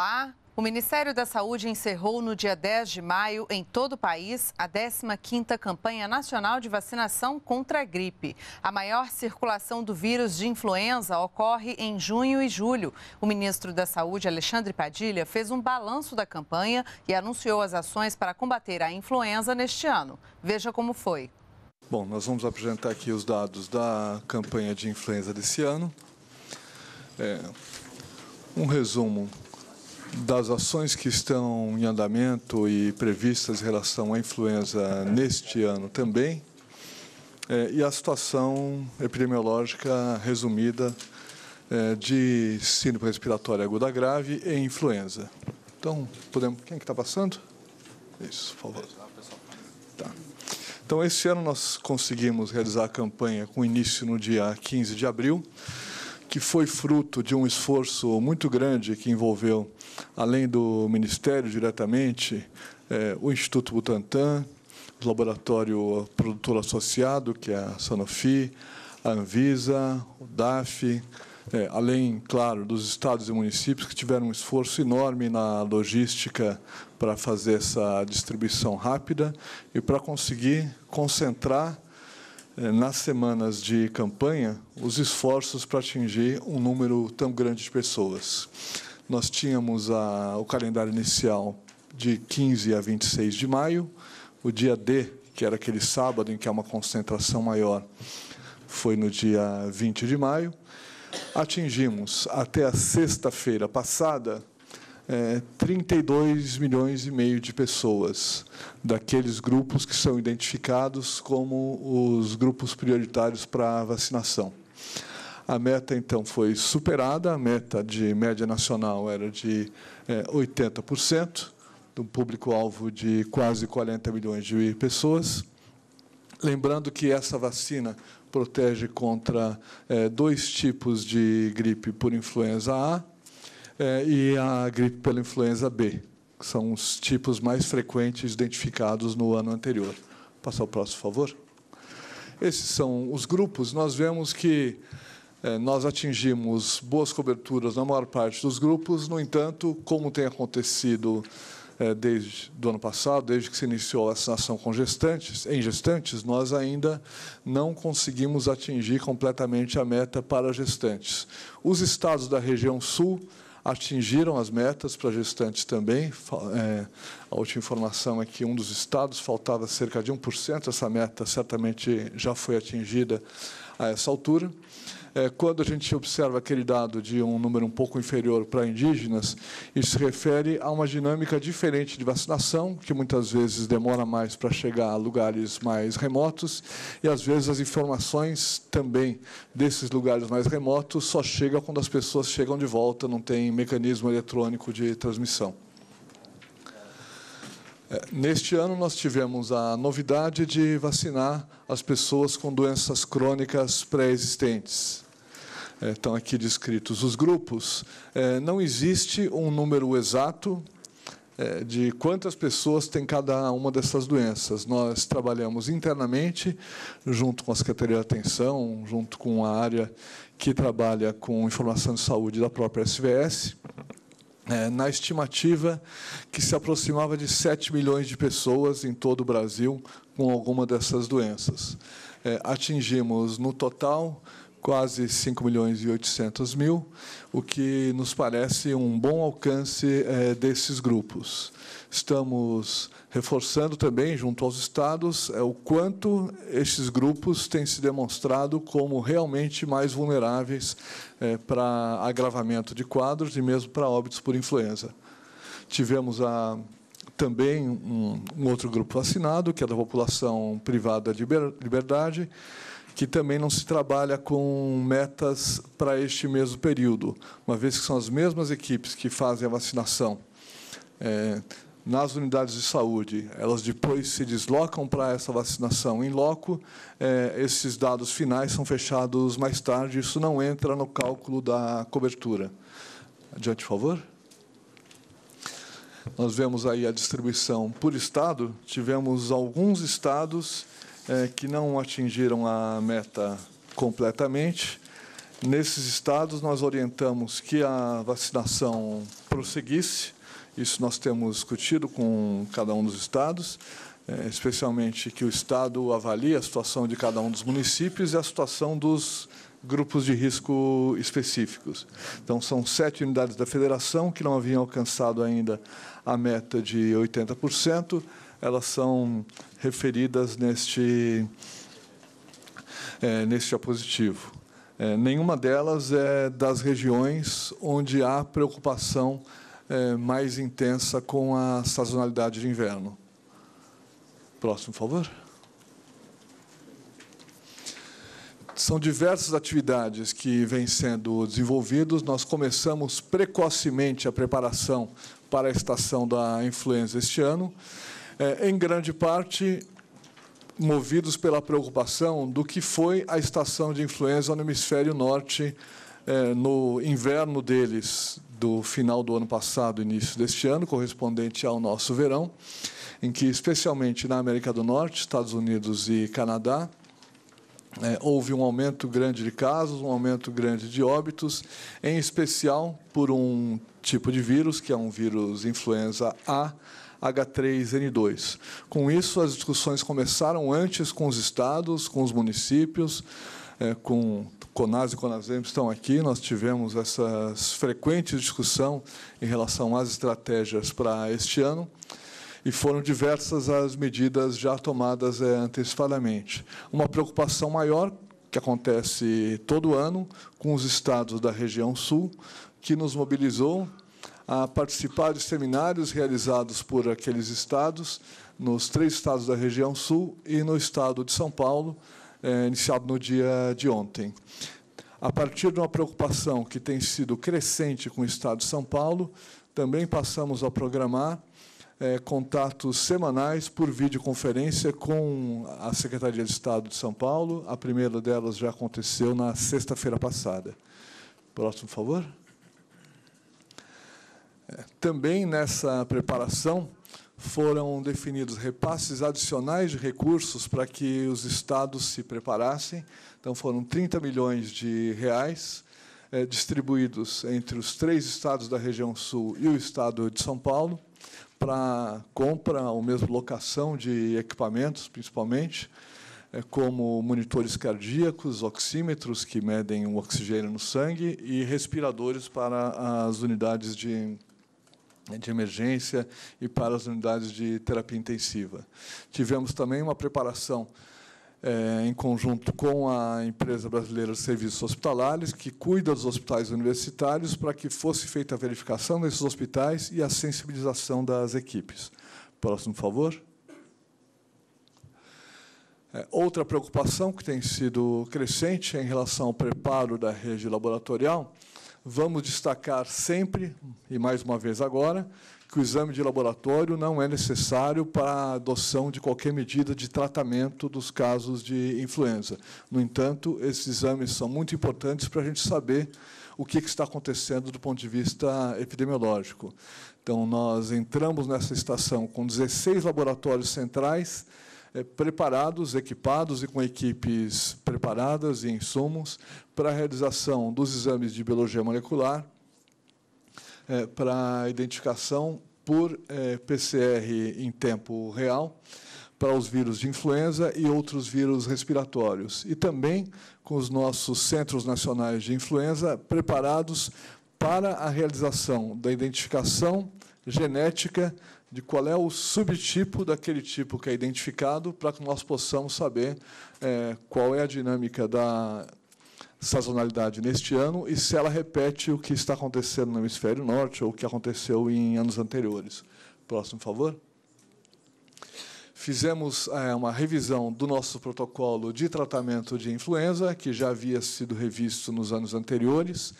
Olá! O Ministério da Saúde encerrou no dia 10 de maio, em todo o país, a 15ª campanha nacional de vacinação contra a gripe. A maior circulação do vírus de influenza ocorre em junho e julho. O ministro da Saúde, Alexandre Padilha, fez um balanço da campanha e anunciou as ações para combater a influenza neste ano. Veja como foi. Bom, nós vamos apresentar aqui os dados da campanha de influenza desse ano. É, um resumo das ações que estão em andamento e previstas em relação à influenza neste ano também, é, e a situação epidemiológica resumida é, de síndrome respiratória aguda grave e influenza. Então, podemos. Quem é que está passando? Isso, por favor. Tá. Então, esse ano nós conseguimos realizar a campanha com início no dia 15 de abril que foi fruto de um esforço muito grande que envolveu, além do Ministério diretamente, eh, o Instituto Butantan, o Laboratório Produtor Associado, que é a Sanofi, a Anvisa, o DAF, eh, além, claro, dos estados e municípios que tiveram um esforço enorme na logística para fazer essa distribuição rápida e para conseguir concentrar é, nas semanas de campanha, os esforços para atingir um número tão grande de pessoas. Nós tínhamos a, o calendário inicial de 15 a 26 de maio, o dia D, que era aquele sábado em que há uma concentração maior, foi no dia 20 de maio. Atingimos até a sexta-feira passada é, 32 milhões e meio de pessoas daqueles grupos que são identificados como os grupos prioritários para a vacinação. A meta, então, foi superada, a meta de média nacional era de é, 80%, de um público-alvo de quase 40 milhões de pessoas. Lembrando que essa vacina protege contra é, dois tipos de gripe por influenza A, é, e a gripe pela influenza B, que são os tipos mais frequentes identificados no ano anterior. Passar o próximo, por favor. Esses são os grupos. Nós vemos que é, nós atingimos boas coberturas na maior parte dos grupos, no entanto, como tem acontecido é, desde do ano passado, desde que se iniciou a vacinação com gestantes, em gestantes, nós ainda não conseguimos atingir completamente a meta para gestantes. Os estados da região sul atingiram as metas para gestantes também. É, a última informação é que um dos estados faltava cerca de 1%, essa meta certamente já foi atingida a essa altura. É, quando a gente observa aquele dado de um número um pouco inferior para indígenas, isso se refere a uma dinâmica diferente de vacinação, que muitas vezes demora mais para chegar a lugares mais remotos, e às vezes as informações também desses lugares mais remotos só chegam quando as pessoas chegam de volta, não tem mecanismo eletrônico de transmissão. É, neste ano, nós tivemos a novidade de vacinar as pessoas com doenças crônicas pré-existentes. É, estão aqui descritos os grupos. É, não existe um número exato de quantas pessoas tem cada uma dessas doenças. Nós trabalhamos internamente, junto com a Secretaria de Atenção, junto com a área que trabalha com informação de saúde da própria SVS, é, na estimativa que se aproximava de 7 milhões de pessoas em todo o Brasil com alguma dessas doenças. É, atingimos, no total, quase 5 milhões e 800 mil, o que nos parece um bom alcance é, desses grupos. Estamos reforçando também, junto aos estados, o quanto estes grupos têm se demonstrado como realmente mais vulneráveis é, para agravamento de quadros e mesmo para óbitos por influenza. Tivemos a, também um, um outro grupo vacinado, que é da população privada de liberdade, que também não se trabalha com metas para este mesmo período, uma vez que são as mesmas equipes que fazem a vacinação. É, nas unidades de saúde, elas depois se deslocam para essa vacinação em loco, eh, esses dados finais são fechados mais tarde, isso não entra no cálculo da cobertura. Adiante, por favor. Nós vemos aí a distribuição por estado, tivemos alguns estados eh, que não atingiram a meta completamente. Nesses estados, nós orientamos que a vacinação prosseguisse, isso nós temos discutido com cada um dos estados, é, especialmente que o estado avalie a situação de cada um dos municípios e a situação dos grupos de risco específicos. Então, são sete unidades da federação que não haviam alcançado ainda a meta de 80%. Elas são referidas neste, é, neste diapositivo. É, nenhuma delas é das regiões onde há preocupação é, mais intensa com a sazonalidade de inverno. Próximo, por favor. São diversas atividades que vêm sendo desenvolvidas. Nós começamos precocemente a preparação para a estação da influenza este ano, é, em grande parte movidos pela preocupação do que foi a estação de influenza no hemisfério norte é, no inverno deles, do final do ano passado, início deste ano, correspondente ao nosso verão, em que, especialmente na América do Norte, Estados Unidos e Canadá, é, houve um aumento grande de casos, um aumento grande de óbitos, em especial por um tipo de vírus, que é um vírus influenza A, H3N2. Com isso, as discussões começaram antes com os estados, com os municípios, é, com CONAS e CONASEM estão aqui. Nós tivemos essa frequente discussão em relação às estratégias para este ano e foram diversas as medidas já tomadas eh, antecipadamente. Uma preocupação maior, que acontece todo ano, com os estados da região sul, que nos mobilizou a participar de seminários realizados por aqueles estados, nos três estados da região sul e no estado de São Paulo, é, iniciado no dia de ontem. A partir de uma preocupação que tem sido crescente com o Estado de São Paulo, também passamos a programar é, contatos semanais por videoconferência com a Secretaria de Estado de São Paulo. A primeira delas já aconteceu na sexta-feira passada. Próximo, por favor. É, também nessa preparação, foram definidos repasses adicionais de recursos para que os estados se preparassem. Então, foram 30 milhões de reais é, distribuídos entre os três estados da região sul e o estado de São Paulo para compra ou mesmo locação de equipamentos, principalmente, é, como monitores cardíacos, oxímetros que medem o oxigênio no sangue e respiradores para as unidades de né, de emergência e para as unidades de terapia intensiva. Tivemos também uma preparação é, em conjunto com a empresa brasileira de serviços hospitalares, que cuida dos hospitais universitários, para que fosse feita a verificação desses hospitais e a sensibilização das equipes. Próximo, por favor. É, outra preocupação que tem sido crescente em relação ao preparo da rede laboratorial Vamos destacar sempre, e mais uma vez agora, que o exame de laboratório não é necessário para a adoção de qualquer medida de tratamento dos casos de influenza. No entanto, esses exames são muito importantes para a gente saber o que está acontecendo do ponto de vista epidemiológico. Então, nós entramos nessa estação com 16 laboratórios centrais, eh, preparados, equipados e com equipes preparadas e insumos para a realização dos exames de biologia molecular, eh, para a identificação por eh, PCR em tempo real para os vírus de influenza e outros vírus respiratórios. E também com os nossos centros nacionais de influenza preparados para a realização da identificação genética de qual é o subtipo daquele tipo que é identificado, para que nós possamos saber é, qual é a dinâmica da sazonalidade neste ano e se ela repete o que está acontecendo no hemisfério norte ou o que aconteceu em anos anteriores. Próximo, por favor. Fizemos é, uma revisão do nosso protocolo de tratamento de influenza, que já havia sido revisto nos anos anteriores,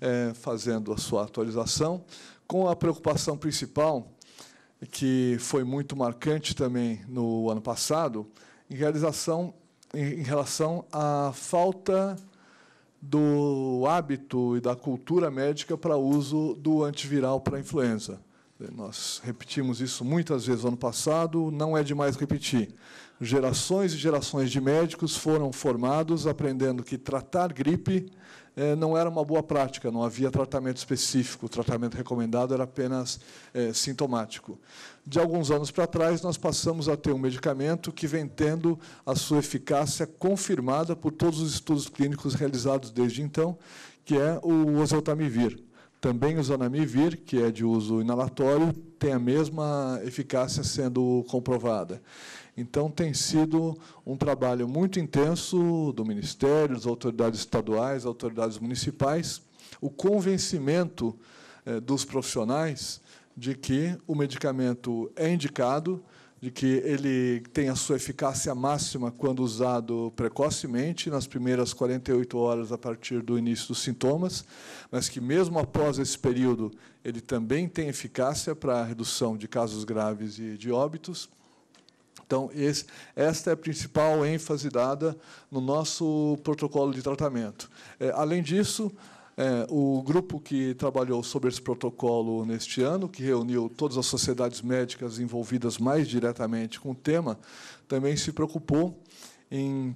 é, fazendo a sua atualização, com a preocupação principal que foi muito marcante também no ano passado, em, realização, em relação à falta do hábito e da cultura médica para uso do antiviral para a influenza. Nós repetimos isso muitas vezes no ano passado, não é demais repetir. Gerações e gerações de médicos foram formados aprendendo que tratar gripe é, não era uma boa prática, não havia tratamento específico, o tratamento recomendado era apenas é, sintomático. De alguns anos para trás, nós passamos a ter um medicamento que vem tendo a sua eficácia confirmada por todos os estudos clínicos realizados desde então, que é o oseltamivir. Também o zanamivir, que é de uso inalatório, tem a mesma eficácia sendo comprovada. Então, tem sido um trabalho muito intenso do Ministério, das autoridades estaduais, autoridades municipais, o convencimento eh, dos profissionais de que o medicamento é indicado, de que ele tem a sua eficácia máxima quando usado precocemente, nas primeiras 48 horas a partir do início dos sintomas, mas que, mesmo após esse período, ele também tem eficácia para a redução de casos graves e de óbitos então, esse, esta é a principal ênfase dada no nosso protocolo de tratamento. É, além disso, é, o grupo que trabalhou sobre esse protocolo neste ano, que reuniu todas as sociedades médicas envolvidas mais diretamente com o tema, também se preocupou em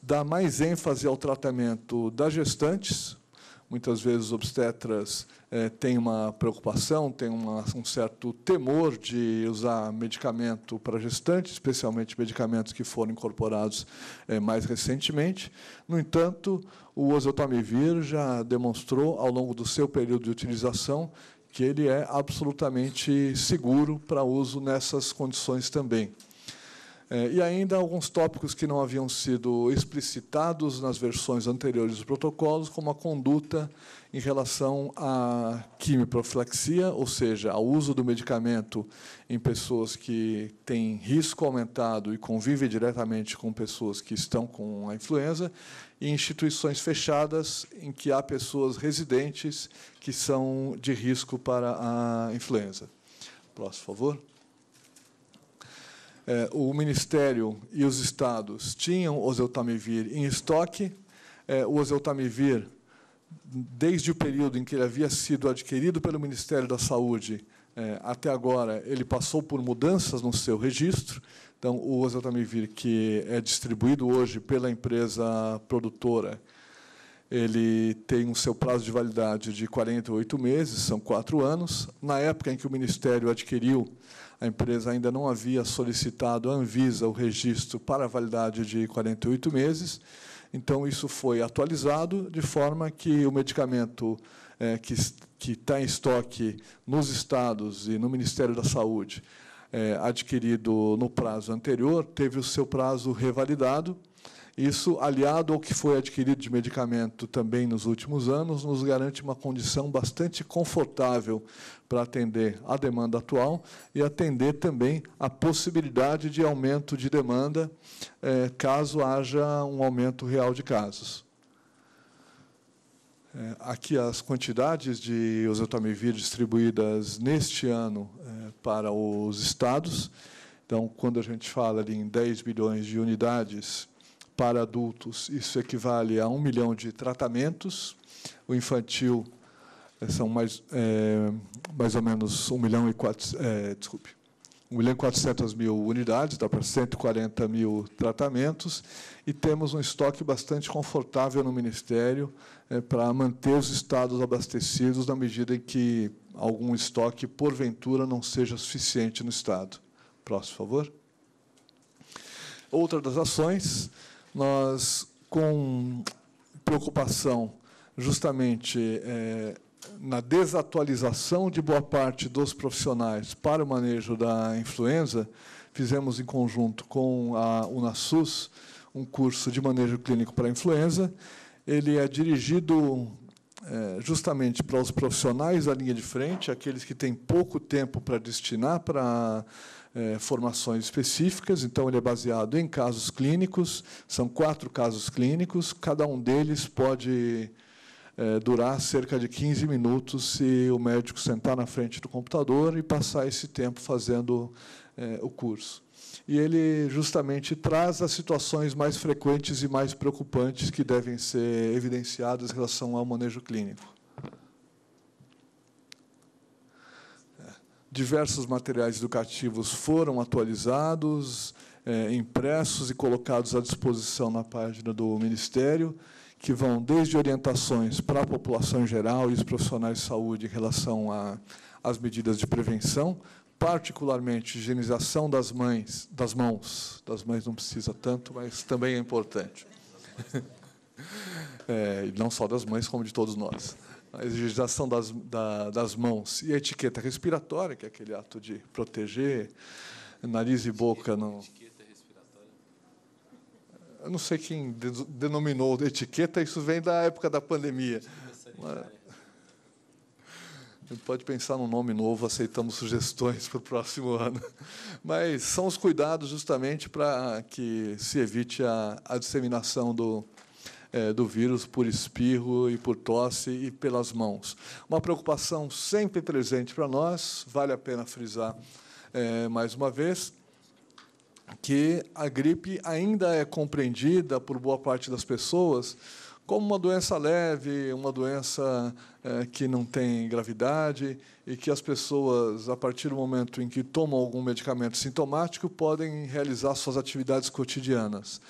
dar mais ênfase ao tratamento das gestantes, Muitas vezes obstetras eh, têm uma preocupação, têm uma, um certo temor de usar medicamento para gestante, especialmente medicamentos que foram incorporados eh, mais recentemente. No entanto, o oseltamivir já demonstrou, ao longo do seu período de utilização, que ele é absolutamente seguro para uso nessas condições também. É, e ainda alguns tópicos que não haviam sido explicitados nas versões anteriores dos protocolos, como a conduta em relação à quimioprofilaxia, ou seja, ao uso do medicamento em pessoas que têm risco aumentado e convivem diretamente com pessoas que estão com a influenza, e instituições fechadas em que há pessoas residentes que são de risco para a influenza. Próximo, por favor. É, o Ministério e os Estados tinham oseltamivir em estoque. É, o oseltamivir, desde o período em que ele havia sido adquirido pelo Ministério da Saúde é, até agora, ele passou por mudanças no seu registro. Então, o oseltamivir, que é distribuído hoje pela empresa produtora, ele tem o seu prazo de validade de 48 meses, são quatro anos. Na época em que o Ministério adquiriu a empresa ainda não havia solicitado a Anvisa o registro para a validade de 48 meses. Então, isso foi atualizado, de forma que o medicamento é, que, que está em estoque nos estados e no Ministério da Saúde, é, adquirido no prazo anterior, teve o seu prazo revalidado, isso, aliado ao que foi adquirido de medicamento também nos últimos anos, nos garante uma condição bastante confortável para atender a demanda atual e atender também a possibilidade de aumento de demanda, eh, caso haja um aumento real de casos. Eh, aqui as quantidades de oseltamivir distribuídas neste ano eh, para os estados. Então, quando a gente fala em 10 bilhões de unidades para adultos, isso equivale a um milhão de tratamentos. O infantil eh, são mais, é, mais ou menos 1 milhão e 4, é, eh, desculpe, 1 milhão e 400 mil unidades, dá para 140 mil tratamentos, e temos um estoque bastante confortável no Ministério é, para manter os estados abastecidos na medida em que algum estoque, porventura, não seja suficiente no estado. Próximo, por favor. Outra das ações nós, com preocupação justamente é, na desatualização de boa parte dos profissionais para o manejo da influenza, fizemos em conjunto com a Unasus um curso de manejo clínico para a influenza. Ele é dirigido é, justamente para os profissionais da linha de frente, aqueles que têm pouco tempo para destinar para é, formações específicas, então ele é baseado em casos clínicos, são quatro casos clínicos, cada um deles pode é, durar cerca de 15 minutos se o médico sentar na frente do computador e passar esse tempo fazendo é, o curso. E ele justamente traz as situações mais frequentes e mais preocupantes que devem ser evidenciadas em relação ao manejo clínico. diversos materiais educativos foram atualizados, é, impressos e colocados à disposição na página do Ministério, que vão desde orientações para a população em geral e os profissionais de saúde em relação às medidas de prevenção, particularmente higienização das mães, das mãos. Das mães não precisa tanto, mas também é importante. É, não só das mães, como de todos nós a higienização das, da, das mãos e a etiqueta respiratória, que é aquele ato de proteger nariz e boca. Não... Etiqueta respiratória? Eu não sei quem denominou etiqueta, isso vem da época da pandemia. Pode pensar num nome novo, aceitamos sugestões para o próximo ano. Mas são os cuidados justamente para que se evite a, a disseminação do, é, do vírus por espirro e por tosse e pelas mãos. Uma preocupação sempre presente para nós, vale a pena frisar é, mais uma vez que a gripe ainda é compreendida por boa parte das pessoas como uma doença leve, uma doença é, que não tem gravidade e que as pessoas, a partir do momento em que tomam algum medicamento sintomático, podem realizar suas atividades cotidianas.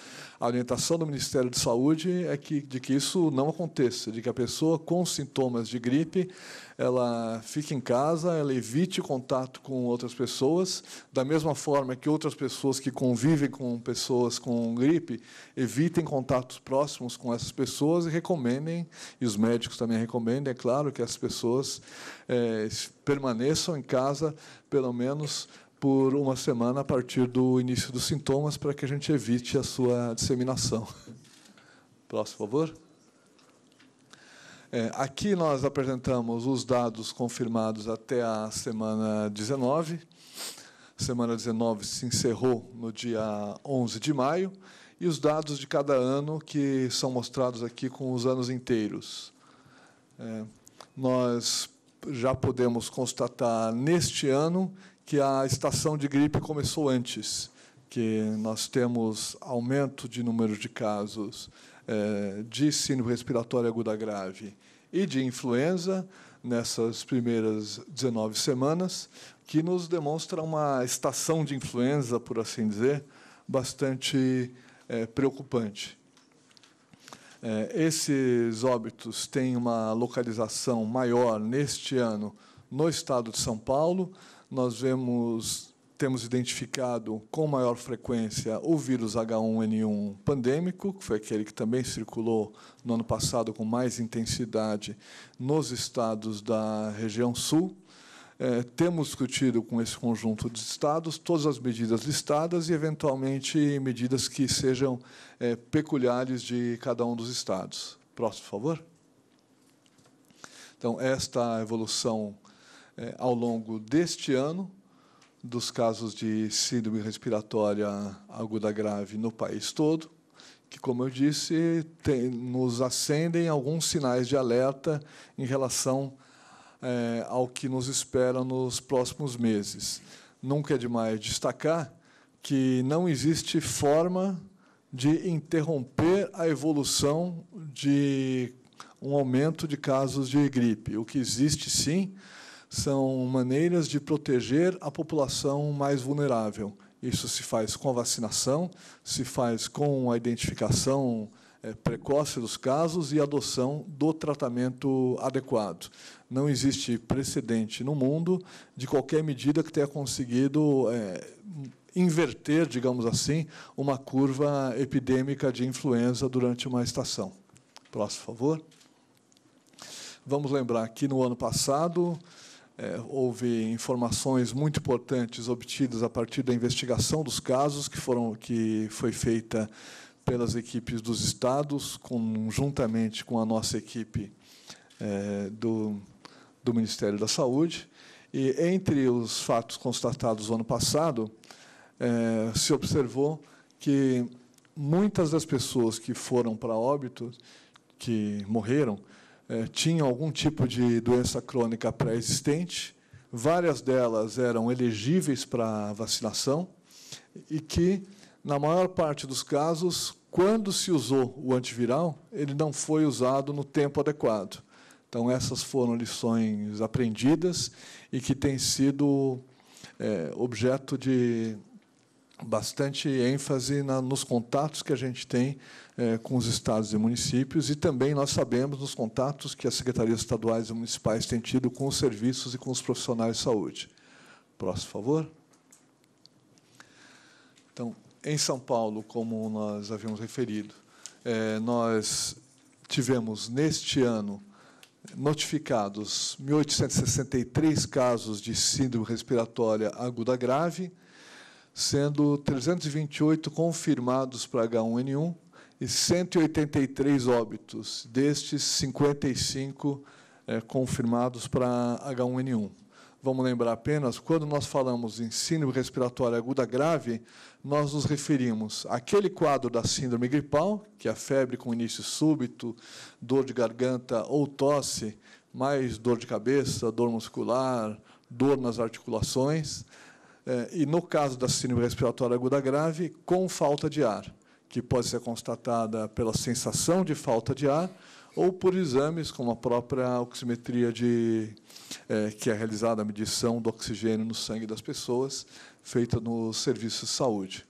A orientação do Ministério de Saúde é que, de que isso não aconteça, de que a pessoa com sintomas de gripe ela fique em casa, ela evite contato com outras pessoas, da mesma forma que outras pessoas que convivem com pessoas com gripe evitem contatos próximos com essas pessoas e recomendem, e os médicos também recomendam, é claro, que as pessoas é, permaneçam em casa pelo menos por uma semana a partir do início dos sintomas para que a gente evite a sua disseminação. Próximo, por favor. É, aqui nós apresentamos os dados confirmados até a semana 19. Semana 19 se encerrou no dia 11 de maio e os dados de cada ano que são mostrados aqui com os anos inteiros. É, nós já podemos constatar neste ano que a estação de gripe começou antes, que nós temos aumento de número de casos é, de síndrome respiratória aguda grave e de influenza nessas primeiras 19 semanas, que nos demonstra uma estação de influenza, por assim dizer, bastante é, preocupante. É, esses óbitos têm uma localização maior neste ano no estado de São Paulo, nós vemos temos identificado com maior frequência o vírus H1N1 pandêmico, que foi aquele que também circulou no ano passado com mais intensidade nos estados da região sul. É, temos discutido com esse conjunto de estados todas as medidas listadas e, eventualmente, medidas que sejam é, peculiares de cada um dos estados. Próximo, por favor. Então, esta evolução eh, ao longo deste ano dos casos de síndrome respiratória aguda grave no país todo, que, como eu disse, tem, nos acendem alguns sinais de alerta em relação eh, ao que nos espera nos próximos meses. Nunca é demais destacar que não existe forma de interromper a evolução de um aumento de casos de gripe. O que existe, sim, são maneiras de proteger a população mais vulnerável. Isso se faz com a vacinação, se faz com a identificação é, precoce dos casos e adoção do tratamento adequado. Não existe precedente no mundo de qualquer medida que tenha conseguido é, inverter, digamos assim, uma curva epidêmica de influenza durante uma estação. Próximo, por favor. Vamos lembrar que no ano passado é, houve informações muito importantes obtidas a partir da investigação dos casos que foram que foi feita pelas equipes dos estados, conjuntamente com a nossa equipe é, do, do Ministério da Saúde. E entre os fatos constatados no ano passado, é, se observou que muitas das pessoas que foram para óbito, que morreram, eh, tinham algum tipo de doença crônica pré-existente, várias delas eram elegíveis para vacinação e que, na maior parte dos casos, quando se usou o antiviral, ele não foi usado no tempo adequado. Então, essas foram lições aprendidas e que têm sido é, objeto de bastante ênfase na, nos contatos que a gente tem é, com os estados e municípios, e também nós sabemos nos contatos que as secretarias estaduais e municipais têm tido com os serviços e com os profissionais de saúde. Próximo, por favor. Então, em São Paulo, como nós havíamos referido, é, nós tivemos neste ano notificados 1.863 casos de síndrome respiratória aguda grave, sendo 328 confirmados para H1N1 e 183 óbitos, destes 55 é, eh, confirmados para H1N1. Vamos lembrar apenas, quando nós falamos em síndrome respiratória aguda grave, nós nos referimos àquele quadro da síndrome gripal, que é a febre com início súbito, dor de garganta ou tosse, mais dor de cabeça, dor muscular, dor nas articulações, eh, e no caso da síndrome respiratória aguda grave, com falta de ar que pode ser constatada pela sensação de falta de ar ou por exames como a própria oximetria de é, que é realizada a medição do oxigênio no sangue das pessoas feita no serviço de saúde.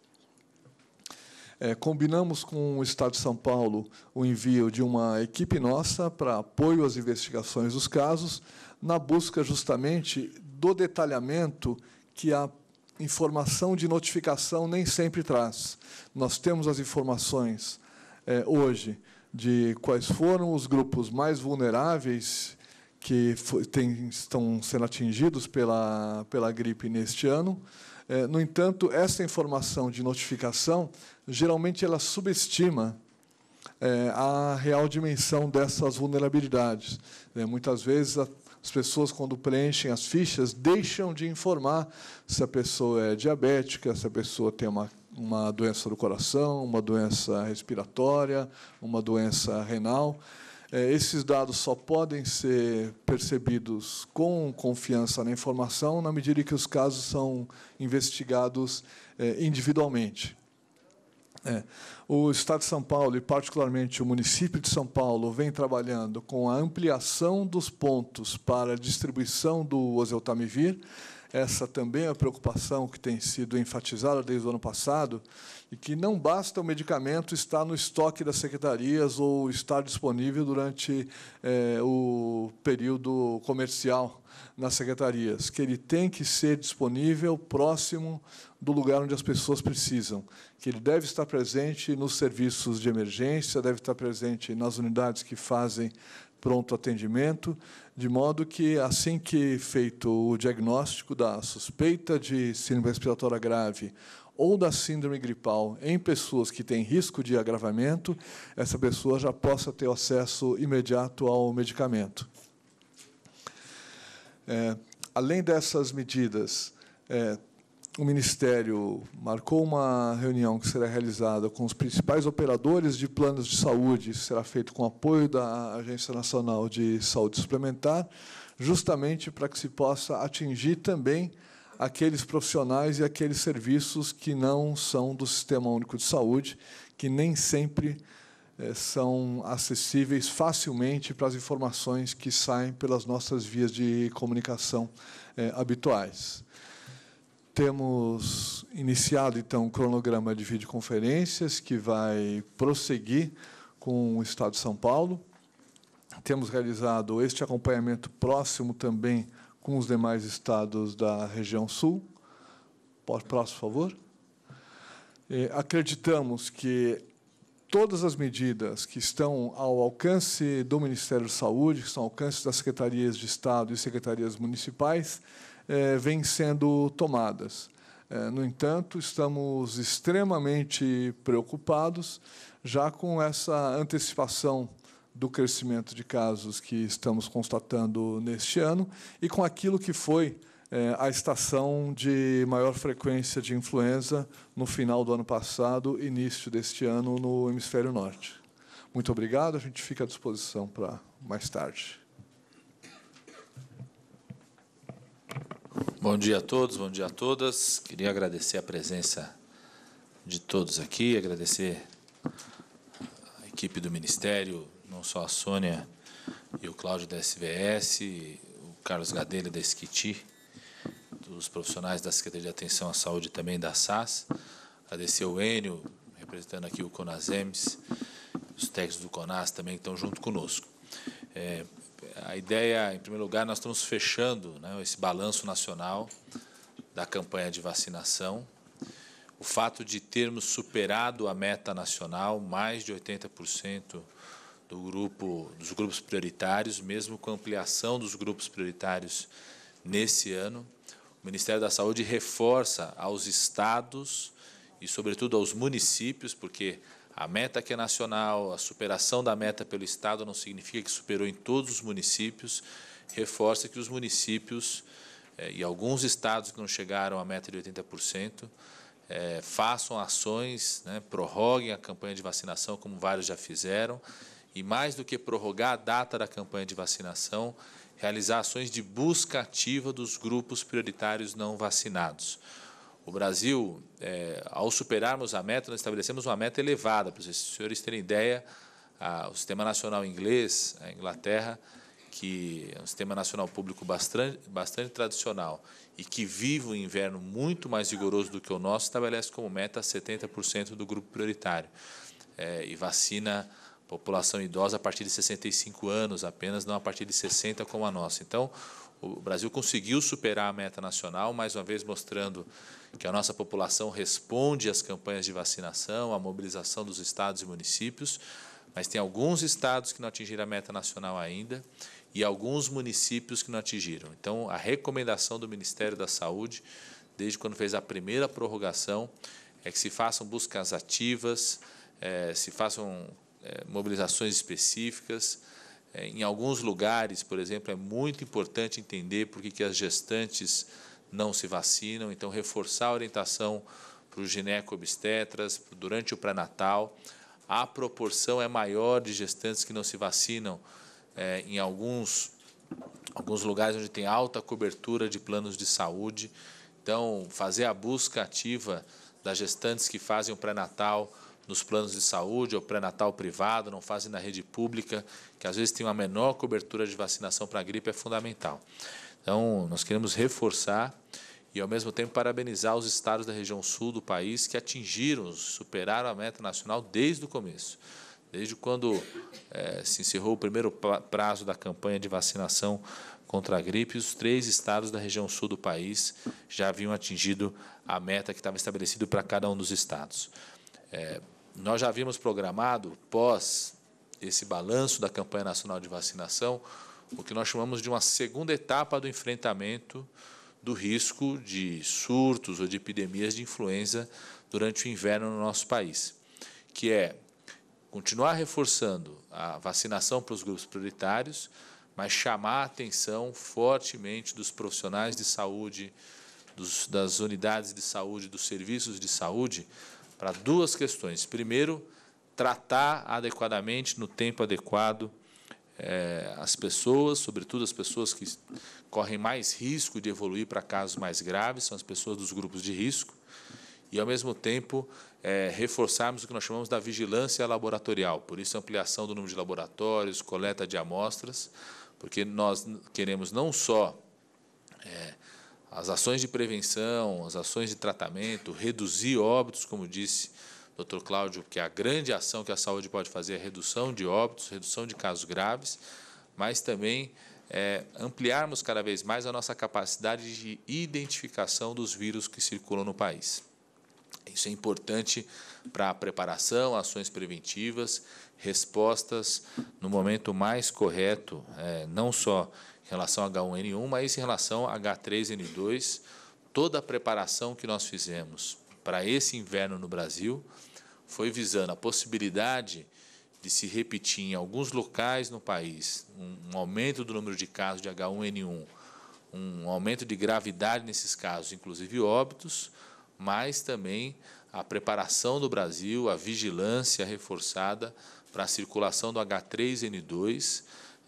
É, combinamos com o Estado de São Paulo o envio de uma equipe nossa para apoio às investigações dos casos, na busca justamente do detalhamento que a informação de notificação nem sempre traz. Nós temos as informações é, hoje de quais foram os grupos mais vulneráveis que tem, estão sendo atingidos pela, pela gripe neste ano. É, no entanto, essa informação de notificação, geralmente, ela subestima é, a real dimensão dessas vulnerabilidades. É, muitas vezes, as pessoas, quando preenchem as fichas, deixam de informar se a pessoa é diabética, se a pessoa tem uma, uma doença do coração, uma doença respiratória, uma doença renal. É, esses dados só podem ser percebidos com confiança na informação na medida em que os casos são investigados é, individualmente. É. O Estado de São Paulo, e particularmente o município de São Paulo, vem trabalhando com a ampliação dos pontos para a distribuição do oseltamivir. Essa também é a preocupação que tem sido enfatizada desde o ano passado, e que não basta o medicamento estar no estoque das secretarias ou estar disponível durante é, o período comercial nas secretarias, que ele tem que ser disponível próximo do lugar onde as pessoas precisam, que ele deve estar presente nos serviços de emergência, deve estar presente nas unidades que fazem pronto atendimento, de modo que, assim que feito o diagnóstico da suspeita de síndrome respiratória grave ou da síndrome gripal em pessoas que têm risco de agravamento, essa pessoa já possa ter acesso imediato ao medicamento. É, além dessas medidas, é, o Ministério marcou uma reunião que será realizada com os principais operadores de planos de saúde, isso será feito com apoio da Agência Nacional de Saúde Suplementar, justamente para que se possa atingir também aqueles profissionais e aqueles serviços que não são do Sistema Único de Saúde, que nem sempre eh, são acessíveis facilmente para as informações que saem pelas nossas vias de comunicação eh, habituais. Temos iniciado, então, o cronograma de videoconferências, que vai prosseguir com o Estado de São Paulo. Temos realizado este acompanhamento próximo também com os demais estados da região sul. próximo, por favor. É, acreditamos que todas as medidas que estão ao alcance do Ministério da Saúde, que estão ao alcance das secretarias de Estado e secretarias municipais, eh, vêm sendo tomadas. Eh, no entanto, estamos extremamente preocupados já com essa antecipação do crescimento de casos que estamos constatando neste ano e com aquilo que foi eh, a estação de maior frequência de influenza no final do ano passado, início deste ano no hemisfério norte. Muito obrigado, a gente fica à disposição para mais tarde. Bom dia a todos, bom dia a todas. Queria agradecer a presença de todos aqui, agradecer a equipe do Ministério, não só a Sônia e o Cláudio da SVS, o Carlos Gadelha da Esquiti, dos profissionais da Secretaria de Atenção à Saúde também da SAS. Agradecer o Enio, representando aqui o Conasems, os técnicos do Conas também que estão junto conosco. É, a ideia, em primeiro lugar, nós estamos fechando né, esse balanço nacional da campanha de vacinação. O fato de termos superado a meta nacional, mais de 80% do grupo, dos grupos prioritários, mesmo com ampliação dos grupos prioritários nesse ano, o Ministério da Saúde reforça aos estados e, sobretudo, aos municípios, porque a meta que é nacional, a superação da meta pelo Estado não significa que superou em todos os municípios, reforça que os municípios eh, e alguns estados que não chegaram à meta de 80% eh, façam ações, né, prorroguem a campanha de vacinação, como vários já fizeram, e mais do que prorrogar a data da campanha de vacinação, realizar ações de busca ativa dos grupos prioritários não vacinados. O Brasil, é, ao superarmos a meta, nós estabelecemos uma meta elevada. Para os senhores terem ideia, a, o Sistema Nacional Inglês, a Inglaterra, que é um sistema nacional público bastante, bastante tradicional e que vive um inverno muito mais rigoroso do que o nosso, estabelece como meta 70% do grupo prioritário é, e vacina população idosa a partir de 65 anos apenas, não a partir de 60 como a nossa. Então, o Brasil conseguiu superar a meta nacional, mais uma vez mostrando que a nossa população responde às campanhas de vacinação, à mobilização dos estados e municípios, mas tem alguns estados que não atingiram a meta nacional ainda e alguns municípios que não atingiram. Então, a recomendação do Ministério da Saúde, desde quando fez a primeira prorrogação, é que se façam buscas ativas, é, se façam é, mobilizações específicas, é, em alguns lugares, por exemplo, é muito importante entender por que, que as gestantes não se vacinam, então reforçar a orientação para os gineco durante o pré-natal. A proporção é maior de gestantes que não se vacinam é, em alguns, alguns lugares onde tem alta cobertura de planos de saúde. Então, fazer a busca ativa das gestantes que fazem o pré-natal nos planos de saúde ou pré-natal privado, não fazem na rede pública, que às vezes tem uma menor cobertura de vacinação para a gripe, é fundamental. Então, nós queremos reforçar e, ao mesmo tempo, parabenizar os estados da região sul do país que atingiram, superaram a meta nacional desde o começo. Desde quando é, se encerrou o primeiro prazo da campanha de vacinação contra a gripe, os três estados da região sul do país já haviam atingido a meta que estava estabelecida para cada um dos estados. É, nós já havíamos programado, pós esse balanço da campanha nacional de vacinação, o que nós chamamos de uma segunda etapa do enfrentamento do risco de surtos ou de epidemias de influenza durante o inverno no nosso país, que é continuar reforçando a vacinação para os grupos prioritários, mas chamar a atenção fortemente dos profissionais de saúde, dos, das unidades de saúde, dos serviços de saúde, para duas questões. Primeiro, tratar adequadamente, no tempo adequado, é, as pessoas, sobretudo as pessoas que correm mais risco de evoluir para casos mais graves, são as pessoas dos grupos de risco, e, ao mesmo tempo, é, reforçarmos o que nós chamamos da vigilância laboratorial. Por isso, ampliação do número de laboratórios, coleta de amostras, porque nós queremos não só. É, as ações de prevenção, as ações de tratamento, reduzir óbitos, como disse o Dr. Cláudio, que a grande ação que a saúde pode fazer é redução de óbitos, redução de casos graves, mas também é, ampliarmos cada vez mais a nossa capacidade de identificação dos vírus que circulam no país. Isso é importante para a preparação, ações preventivas, respostas no momento mais correto, é, não só relação H1N1, mas em relação H3N2, toda a preparação que nós fizemos para esse inverno no Brasil foi visando a possibilidade de se repetir em alguns locais no país um, um aumento do número de casos de H1N1, um aumento de gravidade nesses casos, inclusive óbitos, mas também a preparação do Brasil, a vigilância reforçada para a circulação do H3N2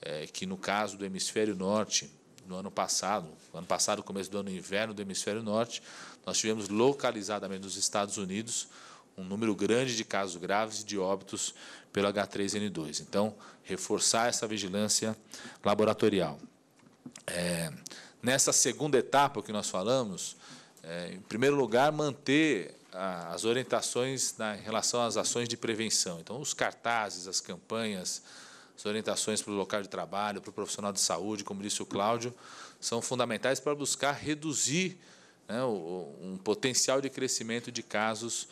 é, que no caso do hemisfério norte, no ano passado, no ano passado, começo do ano inverno do hemisfério norte, nós tivemos localizadamente nos Estados Unidos um número grande de casos graves e de óbitos pelo H3N2. Então, reforçar essa vigilância laboratorial. É, nessa segunda etapa que nós falamos, é, em primeiro lugar, manter a, as orientações na, em relação às ações de prevenção. Então, os cartazes, as campanhas, as orientações para o local de trabalho, para o profissional de saúde, como disse o Cláudio, são fundamentais para buscar reduzir né, um potencial de crescimento de casos,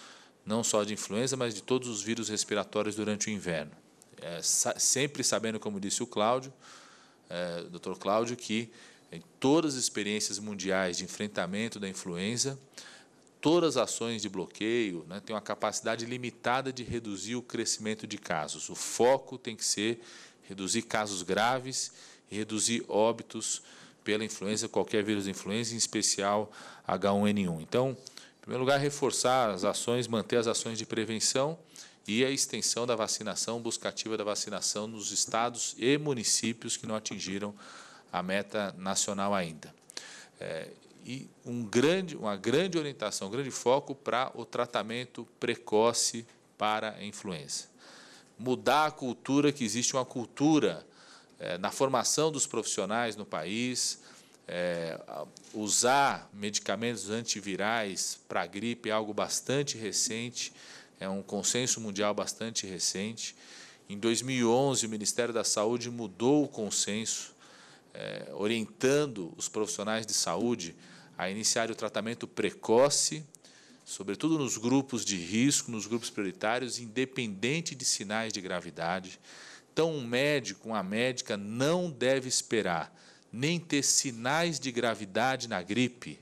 não só de influenza, mas de todos os vírus respiratórios durante o inverno. É, sempre sabendo, como disse o Cláudio, é, Dr. Cláudio, que em todas as experiências mundiais de enfrentamento da influenza, todas as ações de bloqueio né, têm uma capacidade limitada de reduzir o crescimento de casos. O foco tem que ser reduzir casos graves e reduzir óbitos pela influenza, qualquer vírus de influenza, em especial H1N1. Então, em primeiro lugar, reforçar as ações, manter as ações de prevenção e a extensão da vacinação, buscativa da vacinação nos estados e municípios que não atingiram a meta nacional ainda. É, e um grande, uma grande orientação, um grande foco para o tratamento precoce para a influenza. Mudar a cultura, que existe uma cultura é, na formação dos profissionais no país, é, usar medicamentos antivirais para a gripe é algo bastante recente, é um consenso mundial bastante recente. Em 2011, o Ministério da Saúde mudou o consenso, é, orientando os profissionais de saúde a iniciar o tratamento precoce, sobretudo nos grupos de risco, nos grupos prioritários, independente de sinais de gravidade. Então, um médico, uma médica não deve esperar nem ter sinais de gravidade na gripe.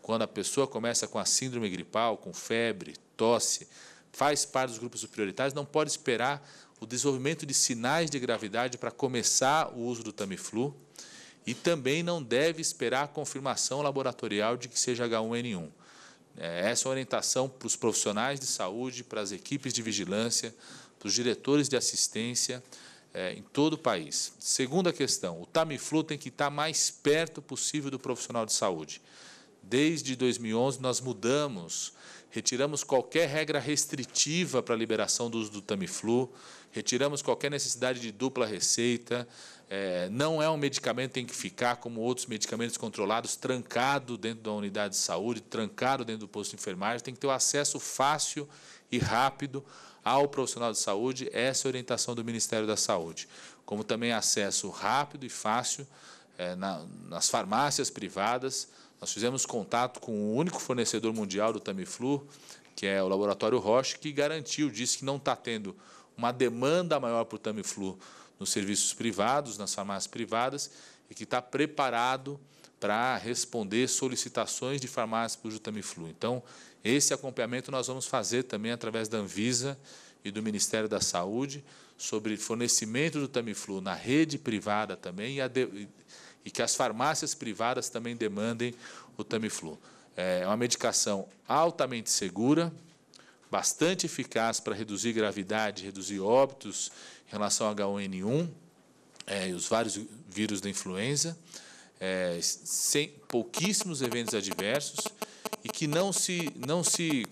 Quando a pessoa começa com a síndrome gripal, com febre, tosse, faz parte dos grupos prioritários, não pode esperar o desenvolvimento de sinais de gravidade para começar o uso do Tamiflu. E também não deve esperar a confirmação laboratorial de que seja H1N1. É, essa é a orientação para os profissionais de saúde, para as equipes de vigilância, para os diretores de assistência é, em todo o país. Segunda questão: o Tamiflu tem que estar mais perto possível do profissional de saúde. Desde 2011, nós mudamos, retiramos qualquer regra restritiva para a liberação do uso do Tamiflu, retiramos qualquer necessidade de dupla receita, é, não é um medicamento que tem que ficar, como outros medicamentos controlados, trancado dentro da unidade de saúde, trancado dentro do posto de enfermagem. Tem que ter acesso fácil e rápido ao profissional de saúde. Essa é a orientação do Ministério da Saúde. Como também acesso rápido e fácil é, na, nas farmácias privadas. Nós fizemos contato com o único fornecedor mundial do Tamiflu, que é o Laboratório Roche, que garantiu, disse que não está tendo uma demanda maior para o Tamiflu nos serviços privados, nas farmácias privadas, e que está preparado para responder solicitações de farmácias para o Jutamiflu. Então, esse acompanhamento nós vamos fazer também através da Anvisa e do Ministério da Saúde sobre fornecimento do Tamiflu na rede privada também e, de, e que as farmácias privadas também demandem o Tamiflu. É, é uma medicação altamente segura, bastante eficaz para reduzir gravidade, reduzir óbitos relação ao H1N1 é, e os vários vírus da influenza, é, sem pouquíssimos eventos adversos e que não se, não se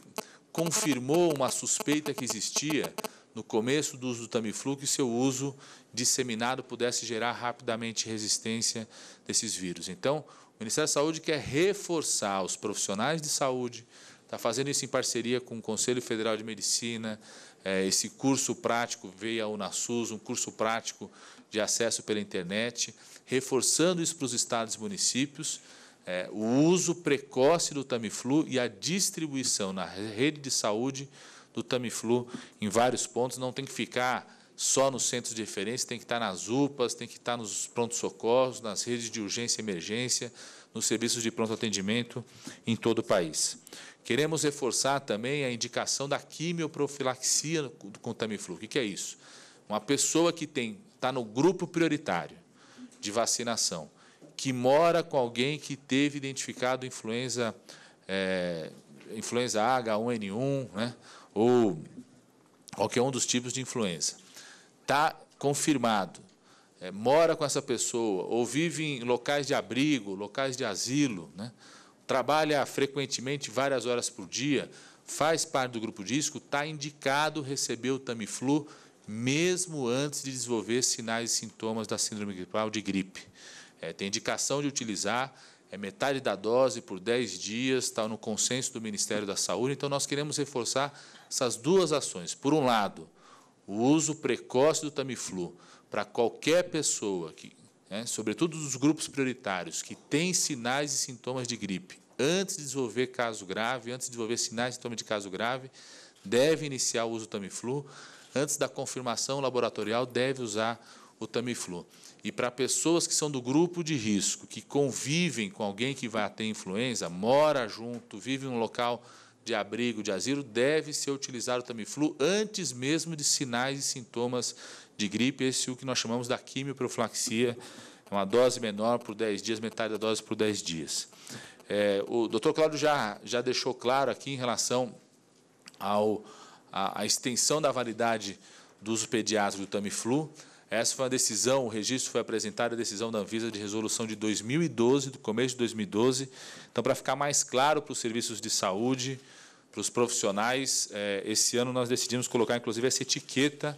confirmou uma suspeita que existia no começo do uso do Tamiflu que seu uso disseminado pudesse gerar rapidamente resistência desses vírus. Então, o Ministério da Saúde quer reforçar os profissionais de saúde, está fazendo isso em parceria com o Conselho Federal de Medicina, é, esse curso prático veio à Unasus, um curso prático de acesso pela internet, reforçando isso para os estados e municípios, é, o uso precoce do Tamiflu e a distribuição na rede de saúde do Tamiflu em vários pontos. Não tem que ficar só nos centros de referência, tem que estar nas UPAs, tem que estar nos pronto socorros nas redes de urgência e emergência, nos serviços de pronto atendimento em todo o país. Queremos reforçar também a indicação da quimioprofilaxia com Tamiflu. O que é isso? Uma pessoa que tem está no grupo prioritário de vacinação, que mora com alguém que teve identificado influenza, é, influenza H1N1, né? ou qualquer um dos tipos de influenza, está confirmado, é, mora com essa pessoa, ou vive em locais de abrigo, locais de asilo, né? trabalha frequentemente várias horas por dia, faz parte do grupo de risco, está indicado receber o Tamiflu mesmo antes de desenvolver sinais e sintomas da síndrome gripal de gripe. É, tem indicação de utilizar, é metade da dose por 10 dias, está no consenso do Ministério da Saúde. Então, nós queremos reforçar essas duas ações. Por um lado, o uso precoce do Tamiflu para qualquer pessoa que né, sobretudo dos grupos prioritários, que têm sinais e sintomas de gripe, antes de desenvolver caso grave, antes de desenvolver sinais e sintomas de caso grave, deve iniciar o uso do Tamiflu. Antes da confirmação laboratorial, deve usar o Tamiflu. E para pessoas que são do grupo de risco, que convivem com alguém que vai ter influenza, mora junto, vive em um local de abrigo, de asilo, deve ser utilizado o Tamiflu antes mesmo de sinais e sintomas de gripe, esse é o que nós chamamos da quimioprofilaxia, é uma dose menor por 10 dias, metade da dose por 10 dias. É, o doutor Cláudio já, já deixou claro aqui em relação ao, a, a extensão da validade do uso pediátrico do Tamiflu, essa foi a decisão, o registro foi apresentado a decisão da Anvisa de resolução de 2012, do começo de 2012. Então, para ficar mais claro para os serviços de saúde, para os profissionais, eh, esse ano nós decidimos colocar, inclusive, essa etiqueta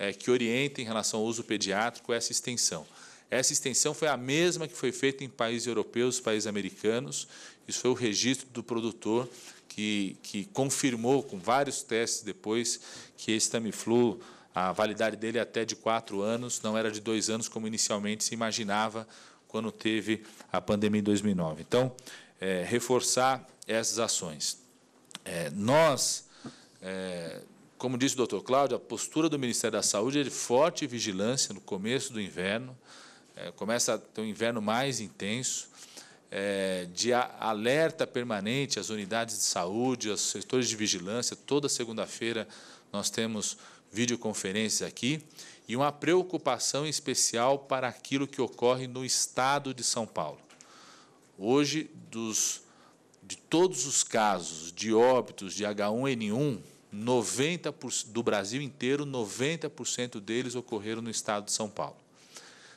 eh, que orienta em relação ao uso pediátrico essa extensão. Essa extensão foi a mesma que foi feita em países europeus, países americanos. Isso foi o registro do produtor que, que confirmou, com vários testes depois, que esse Tamiflu a validade dele é até de quatro anos, não era de dois anos, como inicialmente se imaginava quando teve a pandemia em 2009. Então, é, reforçar essas ações. É, nós, é, como disse o doutor Cláudio, a postura do Ministério da Saúde é de forte vigilância no começo do inverno, é, começa a ter um inverno mais intenso, é, de alerta permanente às unidades de saúde, aos setores de vigilância. Toda segunda-feira nós temos videoconferência aqui, e uma preocupação especial para aquilo que ocorre no estado de São Paulo. Hoje, dos, de todos os casos de óbitos de H1N1, 90% do Brasil inteiro, 90% deles ocorreram no estado de São Paulo.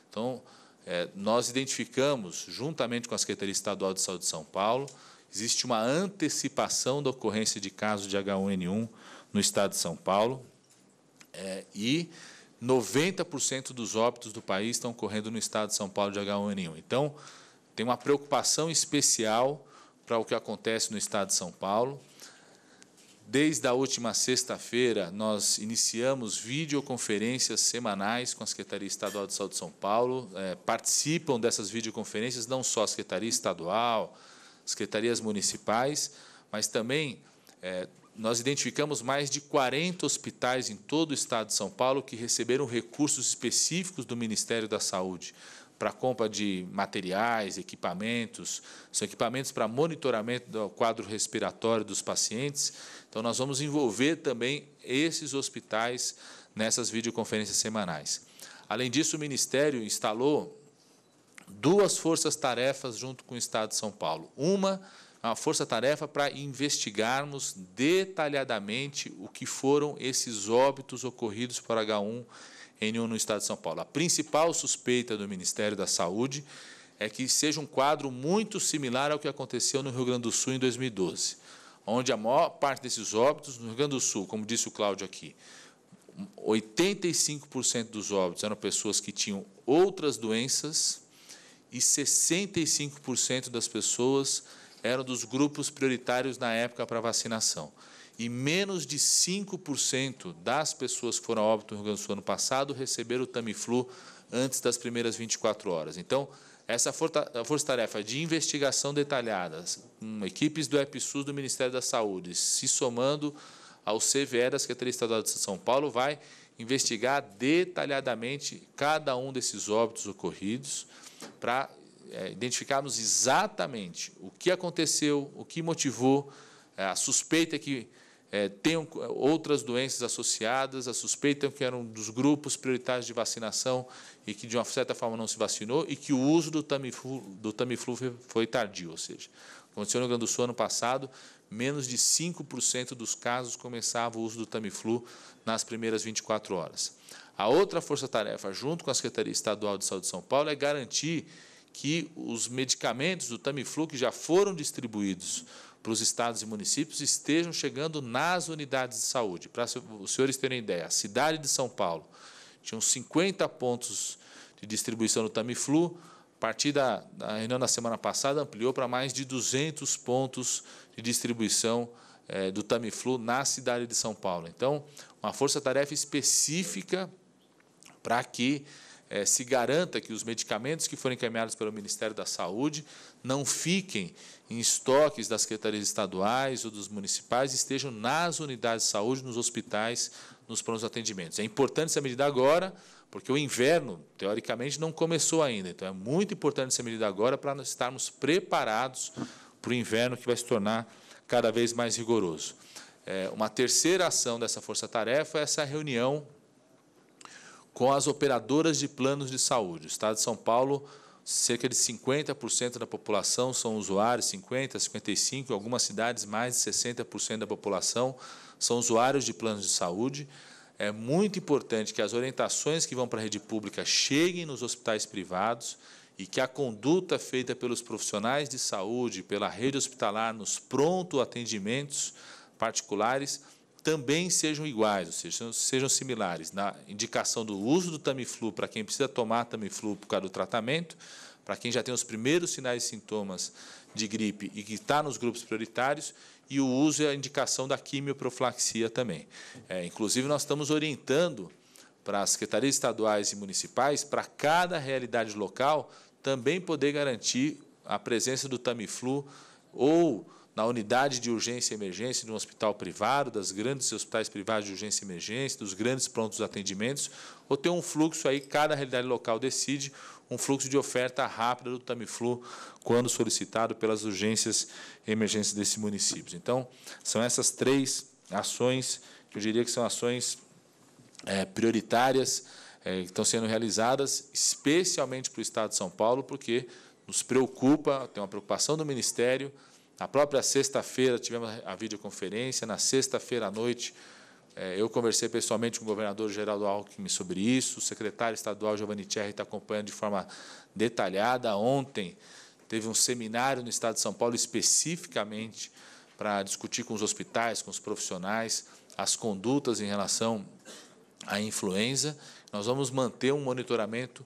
Então, é, nós identificamos, juntamente com a Secretaria Estadual de Saúde de São Paulo, existe uma antecipação da ocorrência de casos de H1N1 no estado de São Paulo. É, e 90% dos óbitos do país estão ocorrendo no estado de São Paulo de H1N1. Então, tem uma preocupação especial para o que acontece no estado de São Paulo. Desde a última sexta-feira, nós iniciamos videoconferências semanais com a Secretaria Estadual de Saúde de São Paulo. É, participam dessas videoconferências não só a Secretaria Estadual, secretarias municipais, mas também é, nós identificamos mais de 40 hospitais em todo o estado de São Paulo que receberam recursos específicos do Ministério da Saúde para compra de materiais, equipamentos, são equipamentos para monitoramento do quadro respiratório dos pacientes. Então, nós vamos envolver também esses hospitais nessas videoconferências semanais. Além disso, o Ministério instalou duas forças-tarefas junto com o Estado de São Paulo. Uma uma força-tarefa para investigarmos detalhadamente o que foram esses óbitos ocorridos por H1N1 no estado de São Paulo. A principal suspeita do Ministério da Saúde é que seja um quadro muito similar ao que aconteceu no Rio Grande do Sul em 2012, onde a maior parte desses óbitos no Rio Grande do Sul, como disse o Cláudio aqui, 85% dos óbitos eram pessoas que tinham outras doenças e 65% das pessoas era um dos grupos prioritários na época para vacinação. E menos de 5% das pessoas que foram a óbito no Rio Grande do Sul ano passado receberam o Tamiflu antes das primeiras 24 horas. Então, essa força-tarefa de investigação detalhada, com equipes do EPSUS do Ministério da Saúde, se somando ao CVE da Secretaria Estadual de São Paulo, vai investigar detalhadamente cada um desses óbitos ocorridos para é, identificarmos exatamente o que aconteceu, o que motivou, é, a suspeita que é, tenham outras doenças associadas, a suspeita que eram dos grupos prioritários de vacinação e que, de uma certa forma, não se vacinou, e que o uso do Tamiflu, do Tamiflu foi tardio. Ou seja, aconteceu no Rio Grande do Sul ano passado, menos de 5% dos casos começava o uso do Tamiflu nas primeiras 24 horas. A outra força-tarefa, junto com a Secretaria Estadual de Saúde de São Paulo, é garantir que os medicamentos do Tamiflu que já foram distribuídos para os estados e municípios estejam chegando nas unidades de saúde. Para os senhores terem ideia, a cidade de São Paulo tinha uns 50 pontos de distribuição do Tamiflu, a partir da, da reunião da semana passada ampliou para mais de 200 pontos de distribuição é, do Tamiflu na cidade de São Paulo. Então, uma força-tarefa específica para que é, se garanta que os medicamentos que forem encaminhados pelo Ministério da Saúde não fiquem em estoques das secretarias estaduais ou dos municipais, estejam nas unidades de saúde, nos hospitais, nos prontos atendimentos. É importante essa medida agora, porque o inverno, teoricamente, não começou ainda. Então, é muito importante essa medida agora para nós estarmos preparados para o inverno que vai se tornar cada vez mais rigoroso. É, uma terceira ação dessa força-tarefa é essa reunião com as operadoras de planos de saúde. O Estado de São Paulo, cerca de 50% da população são usuários, 50%, 55%, em algumas cidades mais de 60% da população são usuários de planos de saúde. É muito importante que as orientações que vão para a rede pública cheguem nos hospitais privados e que a conduta feita pelos profissionais de saúde, pela rede hospitalar, nos pronto atendimentos particulares, também sejam iguais, ou seja, sejam similares na indicação do uso do Tamiflu para quem precisa tomar Tamiflu por causa do tratamento, para quem já tem os primeiros sinais e sintomas de gripe e que está nos grupos prioritários, e o uso e a indicação da quimioprofilaxia também. É, inclusive, nós estamos orientando para as secretarias estaduais e municipais, para cada realidade local, também poder garantir a presença do Tamiflu ou na unidade de urgência e emergência de um hospital privado, das grandes hospitais privados de urgência e emergência, dos grandes prontos atendimentos, ou ter um fluxo aí, cada realidade local decide, um fluxo de oferta rápida do Tamiflu quando solicitado pelas urgências e emergências desses municípios. Então, são essas três ações, que eu diria que são ações é, prioritárias, é, que estão sendo realizadas, especialmente para o Estado de São Paulo, porque nos preocupa, tem uma preocupação do Ministério, na própria sexta-feira tivemos a videoconferência, na sexta-feira à noite é, eu conversei pessoalmente com o governador Geraldo Alckmin sobre isso, o secretário estadual Giovanni Thierry está acompanhando de forma detalhada. Ontem teve um seminário no estado de São Paulo especificamente para discutir com os hospitais, com os profissionais, as condutas em relação à influenza. Nós vamos manter um monitoramento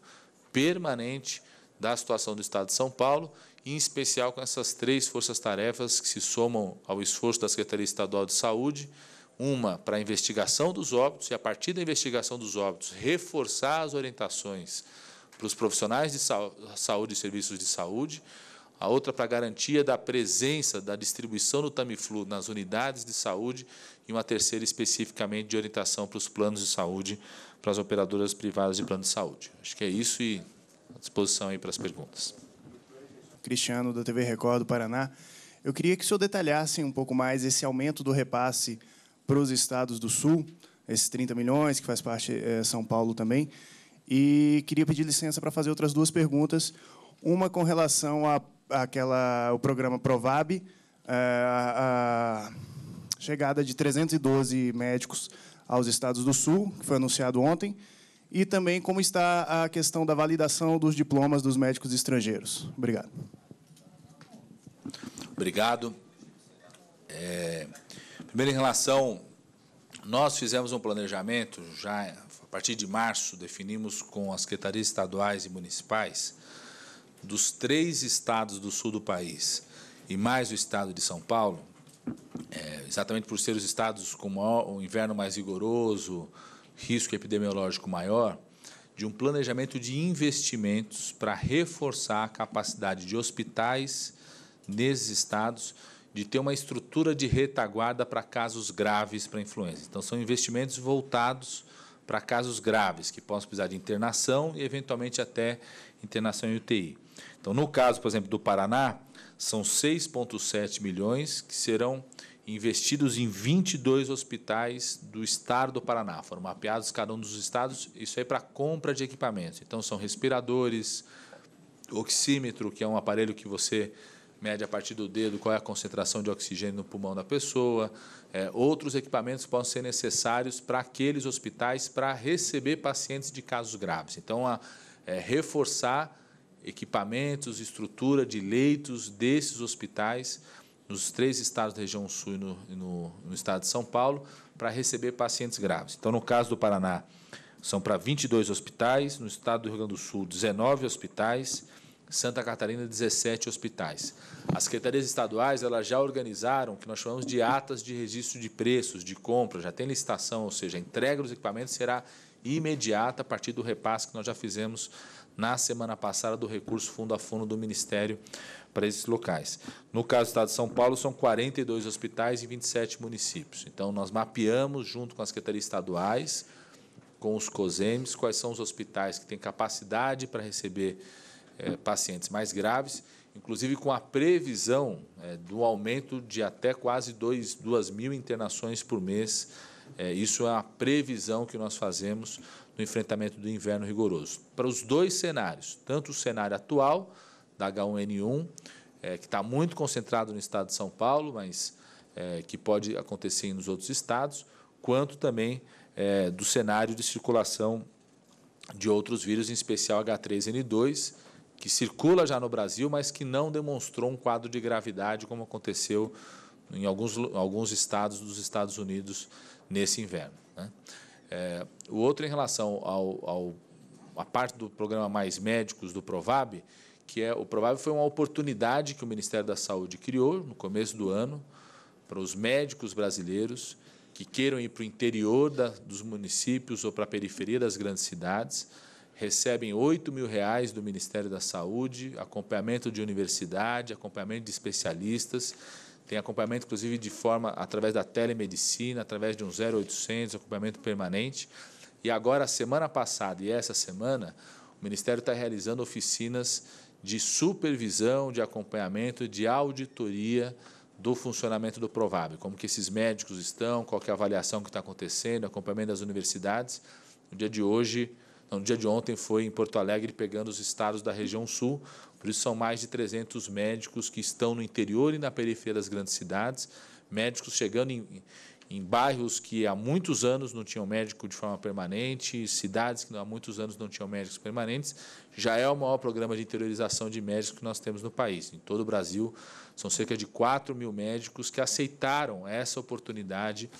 permanente da situação do estado de São Paulo em especial com essas três forças-tarefas que se somam ao esforço da Secretaria Estadual de Saúde, uma para a investigação dos óbitos e, a partir da investigação dos óbitos, reforçar as orientações para os profissionais de saúde e serviços de saúde, a outra para a garantia da presença da distribuição do Tamiflu nas unidades de saúde e uma terceira especificamente de orientação para os planos de saúde, para as operadoras privadas de plano de saúde. Acho que é isso e à disposição aí para as perguntas. Cristiano, da TV Record do Paraná. Eu queria que o senhor detalhasse um pouco mais esse aumento do repasse para os estados do Sul, esses 30 milhões, que faz parte é, São Paulo também. E queria pedir licença para fazer outras duas perguntas. Uma com relação ao aquela, o programa Provab, eh, a chegada de 312 médicos aos estados do Sul, que foi anunciado ontem e também como está a questão da validação dos diplomas dos médicos estrangeiros. Obrigado. Obrigado. É, primeiro, em relação, nós fizemos um planejamento, já a partir de março, definimos com as secretarias estaduais e municipais dos três estados do sul do país e mais o estado de São Paulo, é, exatamente por ser os estados com o inverno mais rigoroso, risco epidemiológico maior, de um planejamento de investimentos para reforçar a capacidade de hospitais nesses estados de ter uma estrutura de retaguarda para casos graves para influenza. Então, são investimentos voltados para casos graves, que possam precisar de internação e, eventualmente, até internação em UTI. Então, no caso, por exemplo, do Paraná, são 6,7 milhões que serão investidos em 22 hospitais do estado do Paraná. Foram mapeados cada um dos estados, isso aí para compra de equipamentos. Então, são respiradores, oxímetro, que é um aparelho que você mede a partir do dedo qual é a concentração de oxigênio no pulmão da pessoa, é, outros equipamentos que possam ser necessários para aqueles hospitais para receber pacientes de casos graves. Então, a, é, reforçar equipamentos, estrutura de leitos desses hospitais nos três estados da região sul e no, no, no estado de São Paulo, para receber pacientes graves. Então, no caso do Paraná, são para 22 hospitais, no estado do Rio Grande do Sul, 19 hospitais, Santa Catarina, 17 hospitais. As secretarias estaduais elas já organizaram o que nós chamamos de atas de registro de preços, de compra, já tem licitação, ou seja, a entrega dos equipamentos será imediata a partir do repasse que nós já fizemos na semana passada do recurso fundo a fundo do Ministério para esses locais. No caso do Estado de São Paulo, são 42 hospitais e 27 municípios. Então, nós mapeamos, junto com as secretarias estaduais, com os COSEMs, quais são os hospitais que têm capacidade para receber é, pacientes mais graves, inclusive com a previsão é, do aumento de até quase 2 mil internações por mês. É, isso é a previsão que nós fazemos no enfrentamento do inverno rigoroso. Para os dois cenários, tanto o cenário atual da H1N1, é, que está muito concentrado no estado de São Paulo, mas é, que pode acontecer nos outros estados, quanto também é, do cenário de circulação de outros vírus, em especial H3N2, que circula já no Brasil, mas que não demonstrou um quadro de gravidade como aconteceu em alguns, alguns estados dos Estados Unidos nesse inverno. Né? É, o outro em relação ao, ao a parte do programa Mais Médicos do Provab, que é o Provab foi uma oportunidade que o Ministério da Saúde criou no começo do ano para os médicos brasileiros que queiram ir para o interior da, dos municípios ou para a periferia das grandes cidades, recebem 8 mil reais do Ministério da Saúde, acompanhamento de universidade, acompanhamento de especialistas tem acompanhamento, inclusive, de forma através da telemedicina, através de um 0800, acompanhamento permanente. E agora, semana passada e essa semana, o Ministério está realizando oficinas de supervisão, de acompanhamento, de auditoria do funcionamento do Provab, como que esses médicos estão, qual é a avaliação que está acontecendo, acompanhamento das universidades. No dia de hoje, no dia de ontem foi em Porto Alegre pegando os estados da região sul, por isso, são mais de 300 médicos que estão no interior e na periferia das grandes cidades, médicos chegando em, em bairros que há muitos anos não tinham médico de forma permanente, cidades que há muitos anos não tinham médicos permanentes, já é o maior programa de interiorização de médicos que nós temos no país. Em todo o Brasil, são cerca de 4 mil médicos que aceitaram essa oportunidade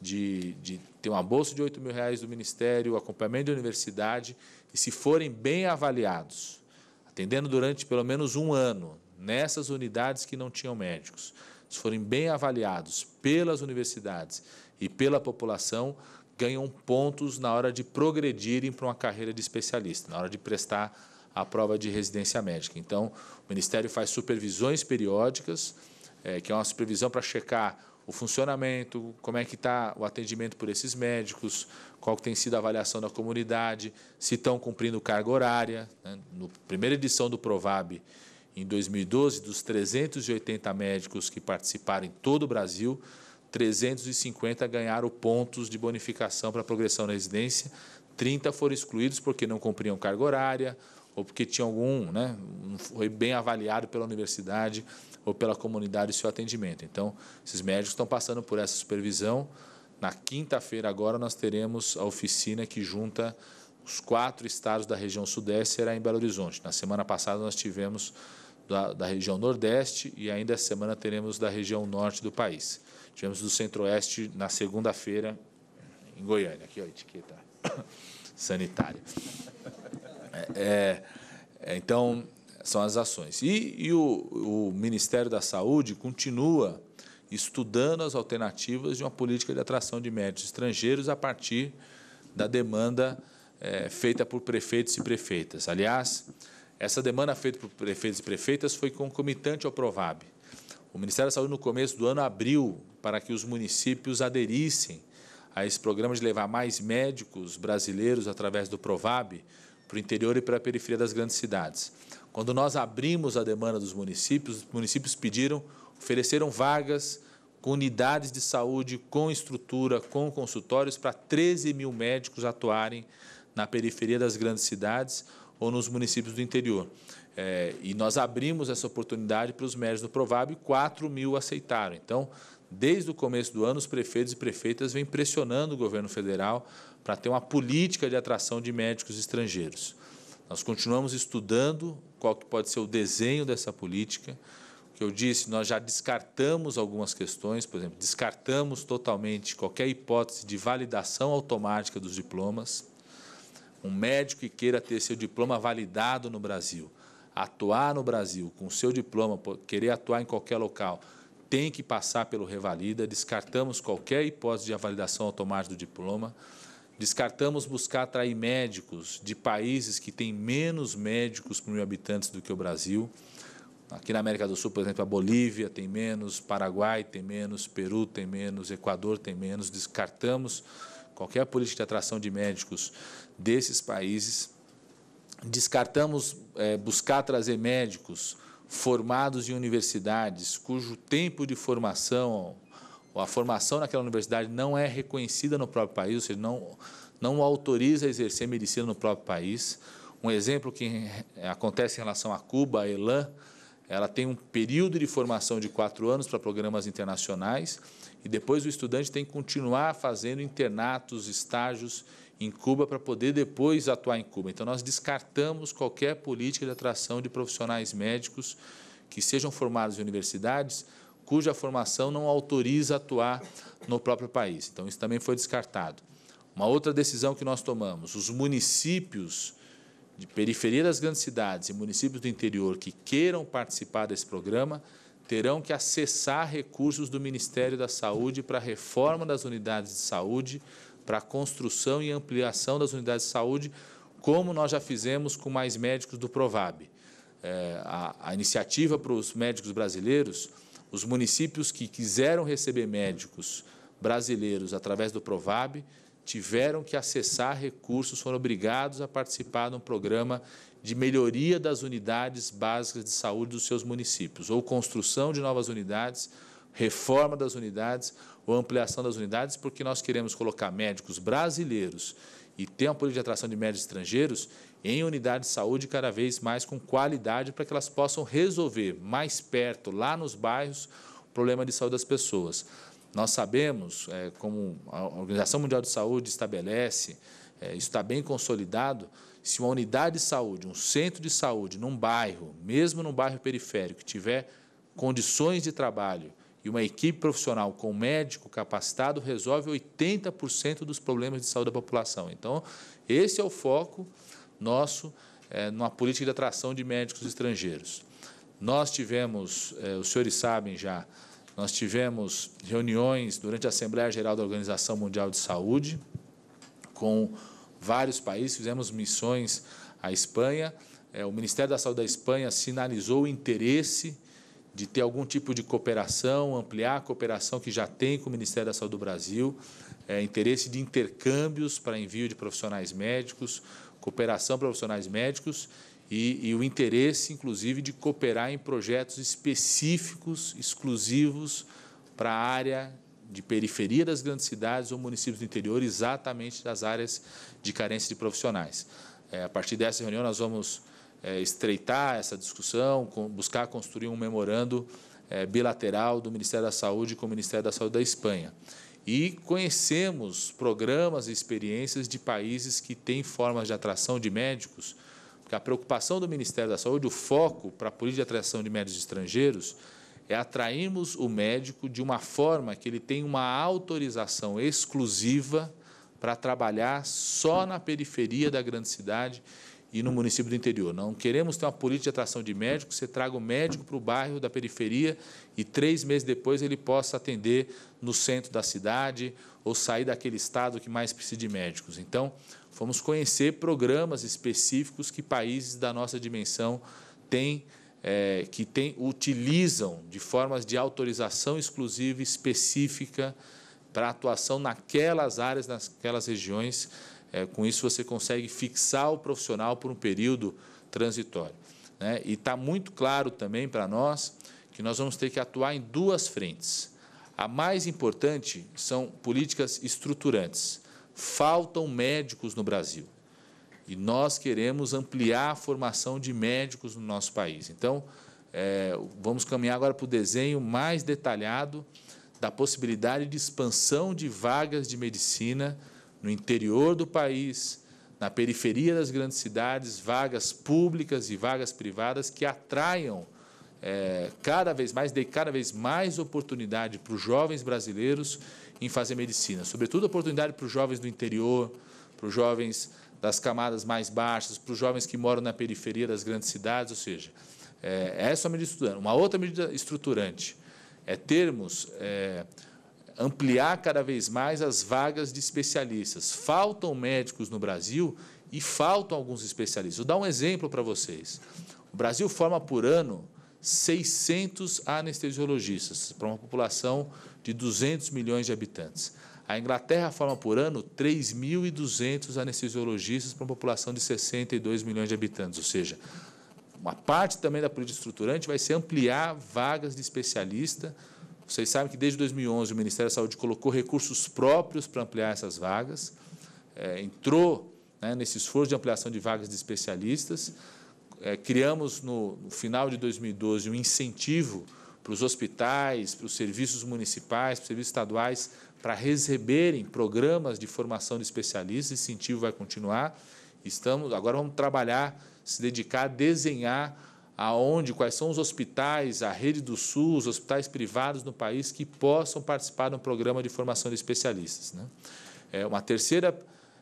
de, de ter uma bolsa de 8 mil reais do Ministério, acompanhamento da universidade, e se forem bem avaliados, atendendo durante pelo menos um ano nessas unidades que não tinham médicos, se forem bem avaliados pelas universidades e pela população, ganham pontos na hora de progredirem para uma carreira de especialista, na hora de prestar a prova de residência médica. Então, o Ministério faz supervisões periódicas, é, que é uma supervisão para checar o funcionamento, como é que está o atendimento por esses médicos, qual tem sido a avaliação da comunidade, se estão cumprindo carga horária. Né? Na primeira edição do Provab, em 2012, dos 380 médicos que participaram em todo o Brasil, 350 ganharam pontos de bonificação para progressão na residência, 30 foram excluídos porque não cumpriam carga horária ou porque tinha algum, né, não foi bem avaliado pela universidade ou pela comunidade seu atendimento. Então, esses médicos estão passando por essa supervisão. Na quinta-feira agora nós teremos a oficina que junta os quatro estados da região sudeste será em Belo Horizonte. Na semana passada nós tivemos da, da região nordeste e ainda essa semana teremos da região norte do país. Tivemos do centro-oeste na segunda-feira em Goiânia. Aqui, ó, a etiqueta sanitária. É, é, é então, são as ações. E, e o, o Ministério da Saúde continua estudando as alternativas de uma política de atração de médicos estrangeiros a partir da demanda é, feita por prefeitos e prefeitas. Aliás, essa demanda feita por prefeitos e prefeitas foi concomitante ao Provab. O Ministério da Saúde, no começo do ano, abriu para que os municípios aderissem a esse programa de levar mais médicos brasileiros através do Provab para o interior e para a periferia das grandes cidades. Quando nós abrimos a demanda dos municípios, os municípios pediram, ofereceram vagas com unidades de saúde, com estrutura, com consultórios para 13 mil médicos atuarem na periferia das grandes cidades ou nos municípios do interior. É, e nós abrimos essa oportunidade para os médicos do Provab e 4 mil aceitaram. Então, desde o começo do ano, os prefeitos e prefeitas vêm pressionando o governo federal para ter uma política de atração de médicos estrangeiros. Nós continuamos estudando qual que pode ser o desenho dessa política. O Que eu disse, nós já descartamos algumas questões, por exemplo, descartamos totalmente qualquer hipótese de validação automática dos diplomas. Um médico que queira ter seu diploma validado no Brasil, atuar no Brasil com seu diploma, querer atuar em qualquer local, tem que passar pelo Revalida. Descartamos qualquer hipótese de validação automática do diploma. Descartamos buscar atrair médicos de países que têm menos médicos por mil habitantes do que o Brasil. Aqui na América do Sul, por exemplo, a Bolívia tem menos, Paraguai tem menos, Peru tem menos, Equador tem menos. Descartamos qualquer política de atração de médicos desses países. Descartamos é, buscar trazer médicos formados em universidades cujo tempo de formação a formação naquela universidade não é reconhecida no próprio país, ou seja, não, não autoriza a exercer medicina no próprio país. Um exemplo que acontece em relação a Cuba, a ELAN, ela tem um período de formação de quatro anos para programas internacionais e depois o estudante tem que continuar fazendo internatos, estágios em Cuba para poder depois atuar em Cuba. Então, nós descartamos qualquer política de atração de profissionais médicos que sejam formados em universidades cuja formação não autoriza atuar no próprio país. Então, isso também foi descartado. Uma outra decisão que nós tomamos: os municípios de periferia das grandes cidades e municípios do interior que queiram participar desse programa terão que acessar recursos do Ministério da Saúde para a reforma das unidades de saúde, para a construção e ampliação das unidades de saúde, como nós já fizemos com mais médicos do Provab. É, a, a iniciativa para os médicos brasileiros os municípios que quiseram receber médicos brasileiros através do Provab tiveram que acessar recursos, foram obrigados a participar de um programa de melhoria das unidades básicas de saúde dos seus municípios, ou construção de novas unidades, reforma das unidades ou ampliação das unidades, porque nós queremos colocar médicos brasileiros e ter uma política de atração de médicos estrangeiros em unidades de saúde cada vez mais com qualidade para que elas possam resolver mais perto, lá nos bairros, o problema de saúde das pessoas. Nós sabemos, é, como a Organização Mundial de Saúde estabelece, é, isso está bem consolidado, se uma unidade de saúde, um centro de saúde, num bairro, mesmo num bairro periférico, tiver condições de trabalho e uma equipe profissional com médico capacitado, resolve 80% dos problemas de saúde da população. Então, esse é o foco nosso é, numa política de atração de médicos estrangeiros. Nós tivemos, é, os senhores sabem já, nós tivemos reuniões durante a Assembleia Geral da Organização Mundial de Saúde com vários países, fizemos missões à Espanha. É, o Ministério da Saúde da Espanha sinalizou o interesse de ter algum tipo de cooperação, ampliar a cooperação que já tem com o Ministério da Saúde do Brasil, é, interesse de intercâmbios para envio de profissionais médicos, cooperação profissionais médicos e, e, o interesse, inclusive, de cooperar em projetos específicos, exclusivos para a área de periferia das grandes cidades ou municípios do interior, exatamente das áreas de carência de profissionais. É, a partir dessa reunião, nós vamos é, estreitar essa discussão, com, buscar construir um memorando é, bilateral do Ministério da Saúde com o Ministério da Saúde da Espanha. E conhecemos programas e experiências de países que têm formas de atração de médicos, porque a preocupação do Ministério da Saúde, o foco para a política de atração de médicos estrangeiros, é atrairmos o médico de uma forma que ele tenha uma autorização exclusiva para trabalhar só na periferia da grande cidade e no município do interior. Não queremos ter uma política de atração de médicos você traga o médico para o bairro da periferia e três meses depois ele possa atender no centro da cidade ou sair daquele estado que mais precisa de médicos. Então, fomos conhecer programas específicos que países da nossa dimensão têm, é, que têm utilizam de formas de autorização exclusiva específica para atuação naquelas áreas, naquelas regiões é, com isso, você consegue fixar o profissional por um período transitório. Né? E está muito claro também para nós que nós vamos ter que atuar em duas frentes. A mais importante são políticas estruturantes. Faltam médicos no Brasil. E nós queremos ampliar a formação de médicos no nosso país. Então, é, vamos caminhar agora para o desenho mais detalhado da possibilidade de expansão de vagas de medicina no interior do país, na periferia das grandes cidades, vagas públicas e vagas privadas que atraiam é, cada vez mais, dê cada vez mais oportunidade para os jovens brasileiros em fazer medicina. Sobretudo, oportunidade para os jovens do interior, para os jovens das camadas mais baixas, para os jovens que moram na periferia das grandes cidades, ou seja, é, essa é uma medida estruturante. Uma outra medida estruturante é termos é, ampliar cada vez mais as vagas de especialistas. Faltam médicos no Brasil e faltam alguns especialistas. Vou dar um exemplo para vocês. O Brasil forma por ano 600 anestesiologistas para uma população de 200 milhões de habitantes. A Inglaterra forma por ano 3.200 anestesiologistas para uma população de 62 milhões de habitantes, ou seja, uma parte também da política estruturante vai ser ampliar vagas de especialista vocês sabem que desde 2011 o Ministério da Saúde colocou recursos próprios para ampliar essas vagas, é, entrou né, nesse esforço de ampliação de vagas de especialistas. É, criamos no, no, final de 2012 um incentivo para os hospitais, para os serviços municipais, para os serviços estaduais, para receberem programas de formação de especialistas. Esse incentivo vai continuar. Estamos agora vamos trabalhar, se dedicar a desenhar aonde, quais são os hospitais, a rede do SUS, os hospitais privados no país que possam participar de um programa de formação de especialistas. Né? É uma terceira,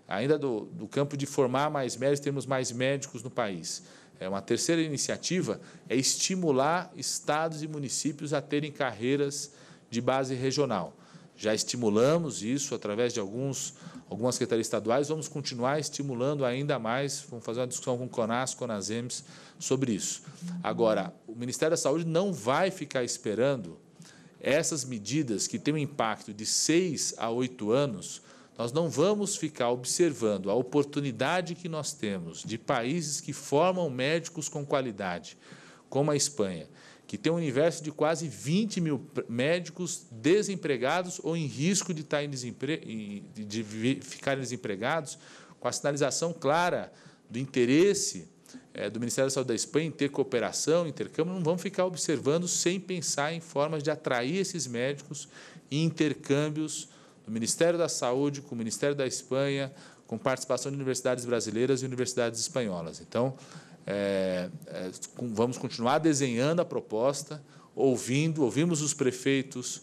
ainda do, do campo de formar mais médicos, temos mais médicos no país. É uma terceira iniciativa é estimular estados e municípios a terem carreiras de base regional. Já estimulamos isso através de alguns algumas secretarias estaduais, vamos continuar estimulando ainda mais, vamos fazer uma discussão com o CONAS, CONASEMES sobre isso. Agora, o Ministério da Saúde não vai ficar esperando essas medidas que têm um impacto de seis a oito anos, nós não vamos ficar observando a oportunidade que nós temos de países que formam médicos com qualidade, como a Espanha, que tem um universo de quase 20 mil médicos desempregados ou em risco de, estar tá em desempre... de ficarem desempregados, com a sinalização clara do interesse eh, do Ministério da Saúde da Espanha em ter cooperação, intercâmbio, não vamos ficar observando sem pensar em formas de atrair esses médicos e intercâmbios do Ministério da Saúde com o Ministério da Espanha, com participação de universidades brasileiras e universidades espanholas. Então, é, é, vamos continuar desenhando a proposta, ouvindo, ouvimos os prefeitos,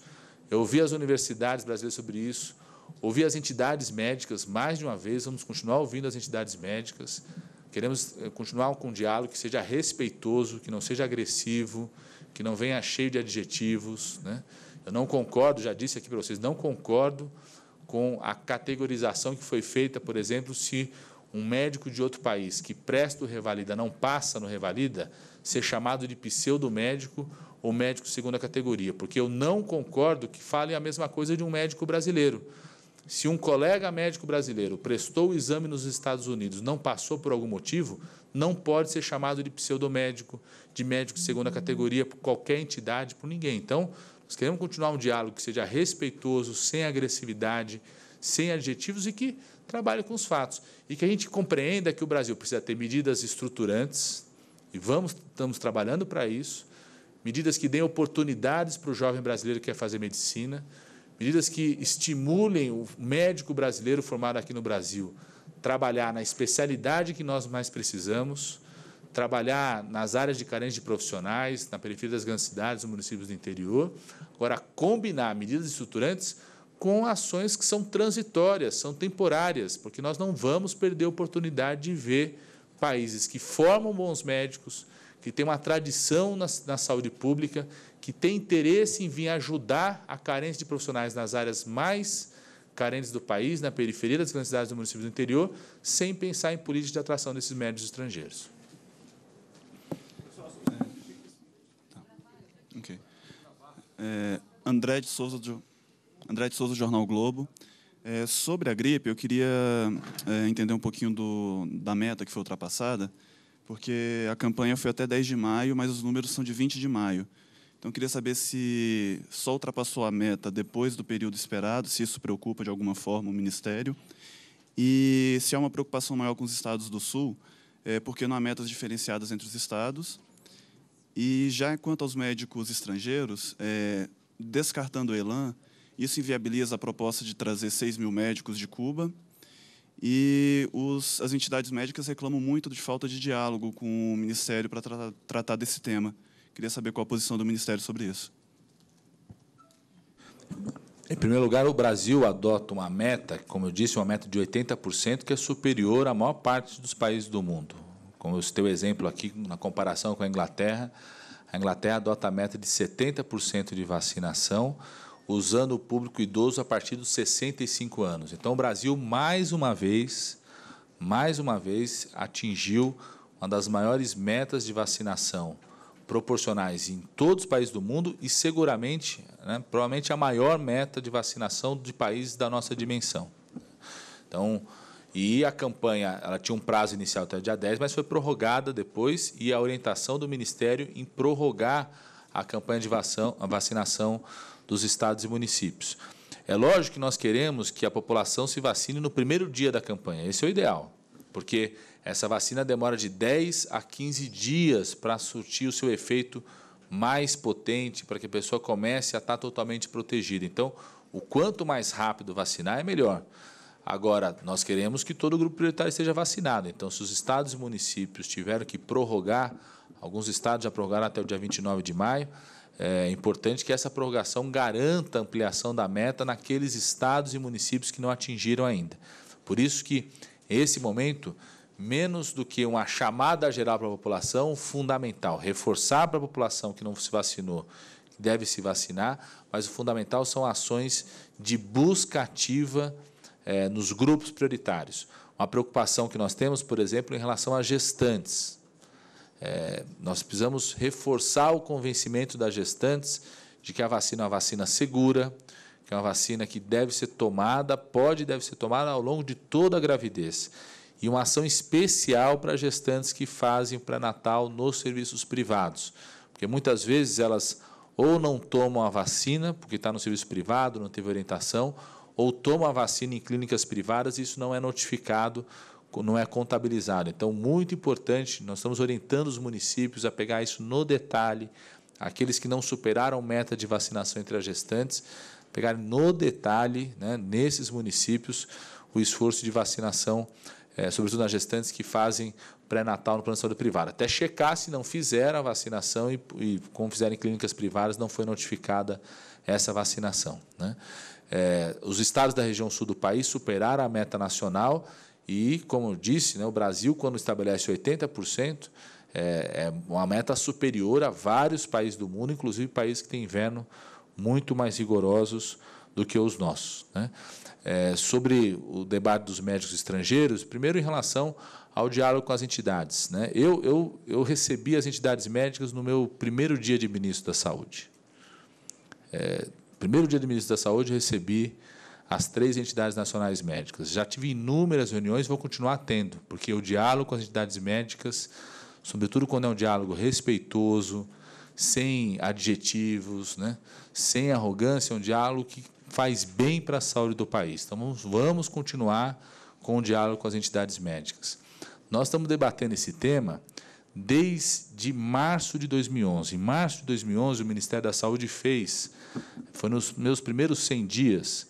eu ouvi as universidades brasileiras sobre isso, ouvi as entidades médicas mais de uma vez, vamos continuar ouvindo as entidades médicas, queremos é, continuar com um diálogo que seja respeitoso, que não seja agressivo, que não venha cheio de adjetivos. Né? Eu não concordo, já disse aqui para vocês, não concordo com a categorização que foi feita, por exemplo, se um médico de outro país que presta o revalida não passa no revalida ser chamado de pseudomédico ou médico segunda categoria, porque eu não concordo que falem a mesma coisa de um médico brasileiro. Se um colega médico brasileiro prestou o exame nos Estados Unidos, não passou por algum motivo, não pode ser chamado de pseudomédico, de médico de segunda categoria, por qualquer entidade, por ninguém. Então, nós queremos continuar um diálogo que seja respeitoso, sem agressividade, sem adjetivos e que trabalhe com os fatos e que a gente compreenda que o Brasil precisa ter medidas estruturantes e vamos estamos trabalhando para isso, medidas que deem oportunidades para o jovem brasileiro que quer fazer medicina, medidas que estimulem o médico brasileiro formado aqui no Brasil trabalhar na especialidade que nós mais precisamos, trabalhar nas áreas de carência de profissionais, na periferia das grandes cidades, nos municípios do interior. Agora, combinar medidas estruturantes com ações que são transitórias, são temporárias, porque nós não vamos perder a oportunidade de ver países que formam bons médicos, que têm uma tradição na, na saúde pública, que têm interesse em vir ajudar a carência de profissionais nas áreas mais carentes do país, na periferia das grandes cidades do município do interior, sem pensar em política de atração desses médicos estrangeiros. É, André de Souza do André de Souza, Jornal Globo. É, sobre a gripe, eu queria é, entender um pouquinho do, da meta que foi ultrapassada, porque a campanha foi até 10 de maio, mas os números são de 20 de maio. Então, eu queria saber se só ultrapassou a meta depois do período esperado, se isso preocupa de alguma forma o Ministério, e se há uma preocupação maior com os estados do Sul, é, porque não há metas diferenciadas entre os estados. E já quanto aos médicos estrangeiros, é, descartando o Elan, isso inviabiliza a proposta de trazer 6 mil médicos de Cuba. E os, as entidades médicas reclamam muito de falta de diálogo com o Ministério para tra tratar desse tema. Queria saber qual a posição do Ministério sobre isso. Em primeiro lugar, o Brasil adota uma meta, como eu disse, uma meta de 80%, que é superior à maior parte dos países do mundo. Como eu citei o exemplo aqui, na comparação com a Inglaterra, a Inglaterra adota a meta de 70% de vacinação, usando o público idoso a partir dos 65 anos. Então, o Brasil, mais uma vez, mais uma vez, atingiu uma das maiores metas de vacinação proporcionais em todos os países do mundo e seguramente, né, provavelmente, a maior meta de vacinação de países da nossa dimensão. Então, e a campanha, ela tinha um prazo inicial até o dia 10, mas foi prorrogada depois e a orientação do Ministério em prorrogar a campanha de vacinação dos estados e municípios. É lógico que nós queremos que a população se vacine no primeiro dia da campanha. Esse é o ideal, porque essa vacina demora de 10 a 15 dias para surtir o seu efeito mais potente, para que a pessoa comece a estar totalmente protegida. Então, o quanto mais rápido vacinar é melhor. Agora, nós queremos que todo o grupo prioritário esteja vacinado. Então, se os estados e municípios tiveram que prorrogar, alguns estados já prorrogaram até o dia 29 de maio, é importante que essa prorrogação garanta a ampliação da meta naqueles estados e municípios que não atingiram ainda. Por isso que, esse momento, menos do que uma chamada geral para a população, fundamental, reforçar para a população que não se vacinou, que deve se vacinar, mas o fundamental são ações de busca ativa é, nos grupos prioritários. Uma preocupação que nós temos, por exemplo, em relação a gestantes. É, nós precisamos reforçar o convencimento das gestantes de que a vacina é uma vacina segura, que é uma vacina que deve ser tomada, pode e deve ser tomada ao longo de toda a gravidez. E uma ação especial para gestantes que fazem pré-natal nos serviços privados. Porque muitas vezes elas ou não tomam a vacina, porque está no serviço privado, não teve orientação, ou tomam a vacina em clínicas privadas e isso não é notificado não é contabilizado. Então, muito importante, nós estamos orientando os municípios a pegar isso no detalhe, aqueles que não superaram meta de vacinação entre as gestantes, pegar no detalhe, né, nesses municípios, o esforço de vacinação, é, sobretudo nas gestantes que fazem pré-natal no plano de saúde privado. Até checar se não fizeram a vacinação e, e como fizeram em clínicas privadas, não foi notificada essa vacinação. Né? É, os estados da região sul do país superaram a meta nacional e, como eu disse, né, o Brasil, quando estabelece 80%, é, é, uma meta superior a vários países do mundo, inclusive países que têm inverno muito mais rigorosos do que os nossos. Né? É, sobre o debate dos médicos estrangeiros, primeiro em relação ao diálogo com as entidades. Né? Eu, eu, eu recebi as entidades médicas no meu primeiro dia de ministro da Saúde. É, primeiro dia de ministro da Saúde, recebi as três entidades nacionais médicas. Já tive inúmeras reuniões, vou continuar tendo, porque o diálogo com as entidades médicas, sobretudo quando é um diálogo respeitoso, sem adjetivos, né? sem arrogância, é um diálogo que faz bem para a saúde do país. Então, vamos, vamos continuar com o diálogo com as entidades médicas. Nós estamos debatendo esse tema desde março de 2011. Em março de 2011, o Ministério da Saúde fez, foi nos meus primeiros 100 dias,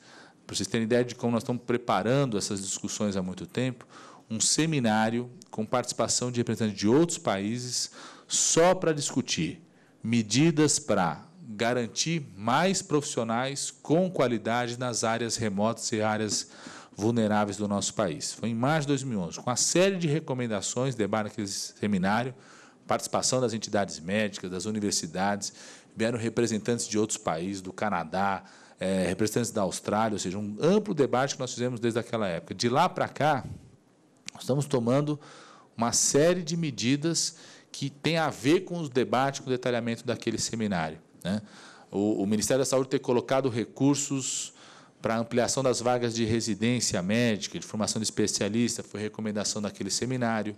para vocês terem ideia de como nós estamos preparando essas discussões há muito tempo, um seminário com participação de representantes de outros países só para discutir medidas para garantir mais profissionais com qualidade nas áreas remotas e áreas vulneráveis do nosso país. Foi em março de 2011, com uma série de recomendações, debate naquele seminário, participação das entidades médicas, das universidades, vieram representantes de outros países, do Canadá, é, representantes da Austrália, ou seja, um amplo debate que nós fizemos desde aquela época. De lá para cá, estamos tomando uma série de medidas que tem a ver com os debates, com o detalhamento daquele seminário. Né? O, o, Ministério da Saúde ter colocado recursos para ampliação das vagas de residência médica, de formação de especialista, foi recomendação daquele seminário.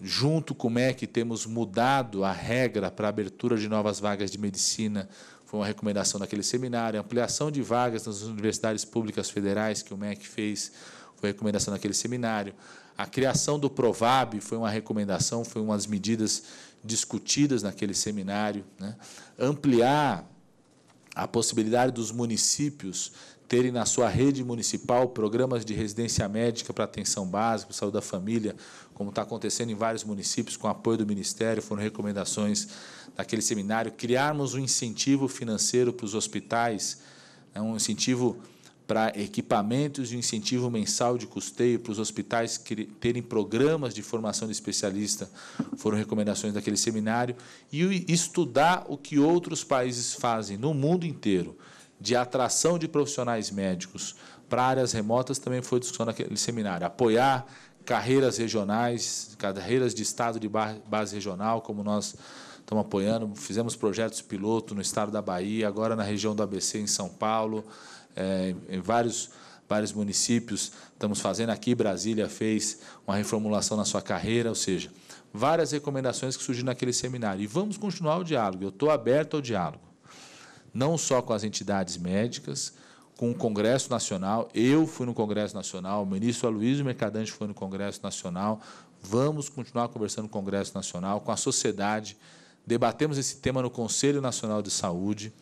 Junto com o MEC, temos mudado a regra para a abertura de novas vagas de medicina foi uma recomendação daquele seminário, ampliação de vagas nas universidades públicas federais que o MEC fez, foi recomendação daquele seminário. A criação do Provab foi uma recomendação, foi uma das medidas discutidas naquele seminário. Né? Ampliar a possibilidade dos municípios terem na sua rede municipal programas de residência médica para atenção básica, para saúde da família, como está acontecendo em vários municípios, com apoio do Ministério, foram recomendações daquele seminário, criarmos um incentivo financeiro para os hospitais, né, um incentivo para equipamentos e um incentivo mensal de custeio para os hospitais que terem programas de formação de especialista, foram recomendações daquele seminário, e estudar o que outros países fazem no mundo inteiro de atração de profissionais médicos para áreas remotas também foi discussão naquele seminário. Apoiar carreiras regionais, carreiras de estado de base regional, como nós estamos apoiando. Fizemos projetos piloto no estado da Bahia, agora na região do ABC, em São Paulo, é, em vários, vários municípios. Estamos fazendo aqui. Brasília fez uma reformulação na sua carreira, ou seja, várias recomendações que surgiram naquele seminário. E vamos continuar o diálogo. Eu estou aberto ao diálogo, não só com as entidades médicas, com o Congresso Nacional. Eu fui no Congresso Nacional, o ministro Aloysio Mercadante foi no Congresso Nacional. Vamos continuar conversando no Congresso Nacional, com a sociedade Debatemos esse tema no Conselho Nacional de Saúde.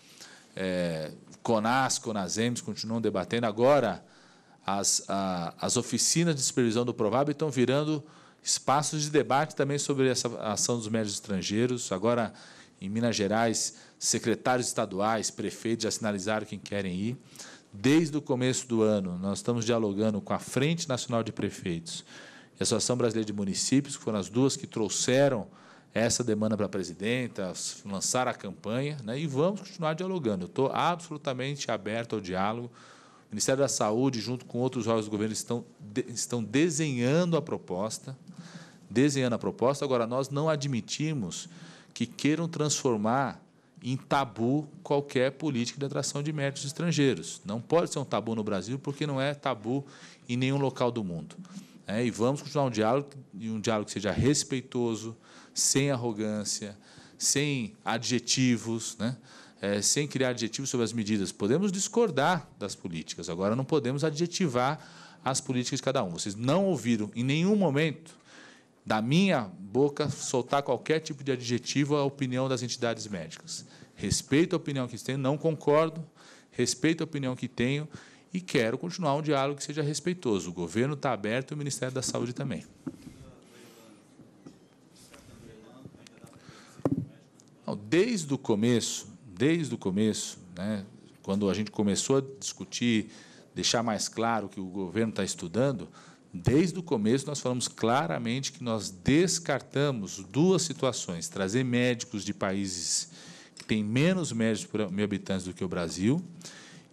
É, CONAS, CONASEMES continuam debatendo. Agora, as, a, as oficinas de supervisão do Provab estão virando espaços de debate também sobre essa ação dos médicos estrangeiros. Agora, em Minas Gerais, secretários estaduais, prefeitos já sinalizaram quem querem ir. Desde o começo do ano, nós estamos dialogando com a Frente Nacional de Prefeitos e a Associação Brasileira de Municípios, que foram as duas que trouxeram essa demanda para a presidenta, lançar a campanha, né, e vamos continuar dialogando. Eu estou absolutamente aberto ao diálogo. O Ministério da Saúde, junto com outros órgãos do governo, estão, de, estão desenhando a proposta. Desenhando a proposta. Agora, nós não admitimos que queiram transformar em tabu qualquer política de atração de médicos estrangeiros. Não pode ser um tabu no Brasil, porque não é tabu em nenhum local do mundo. É, e vamos continuar um diálogo, um diálogo que seja respeitoso, sem arrogância, sem adjetivos, né? É, sem criar adjetivos sobre as medidas. Podemos discordar das políticas, agora não podemos adjetivar as políticas de cada um. Vocês não ouviram em nenhum momento da minha boca soltar qualquer tipo de adjetivo à opinião das entidades médicas. Respeito a opinião que têm, não concordo, respeito a opinião que tenho e quero continuar um diálogo que seja respeitoso. O governo está aberto e o Ministério da Saúde também. Desde o começo, desde o começo, né, quando a gente começou a discutir, deixar mais claro que o governo está estudando, desde o começo nós falamos claramente que nós descartamos duas situações: trazer médicos de países que têm menos médicos por mil habitantes do que o Brasil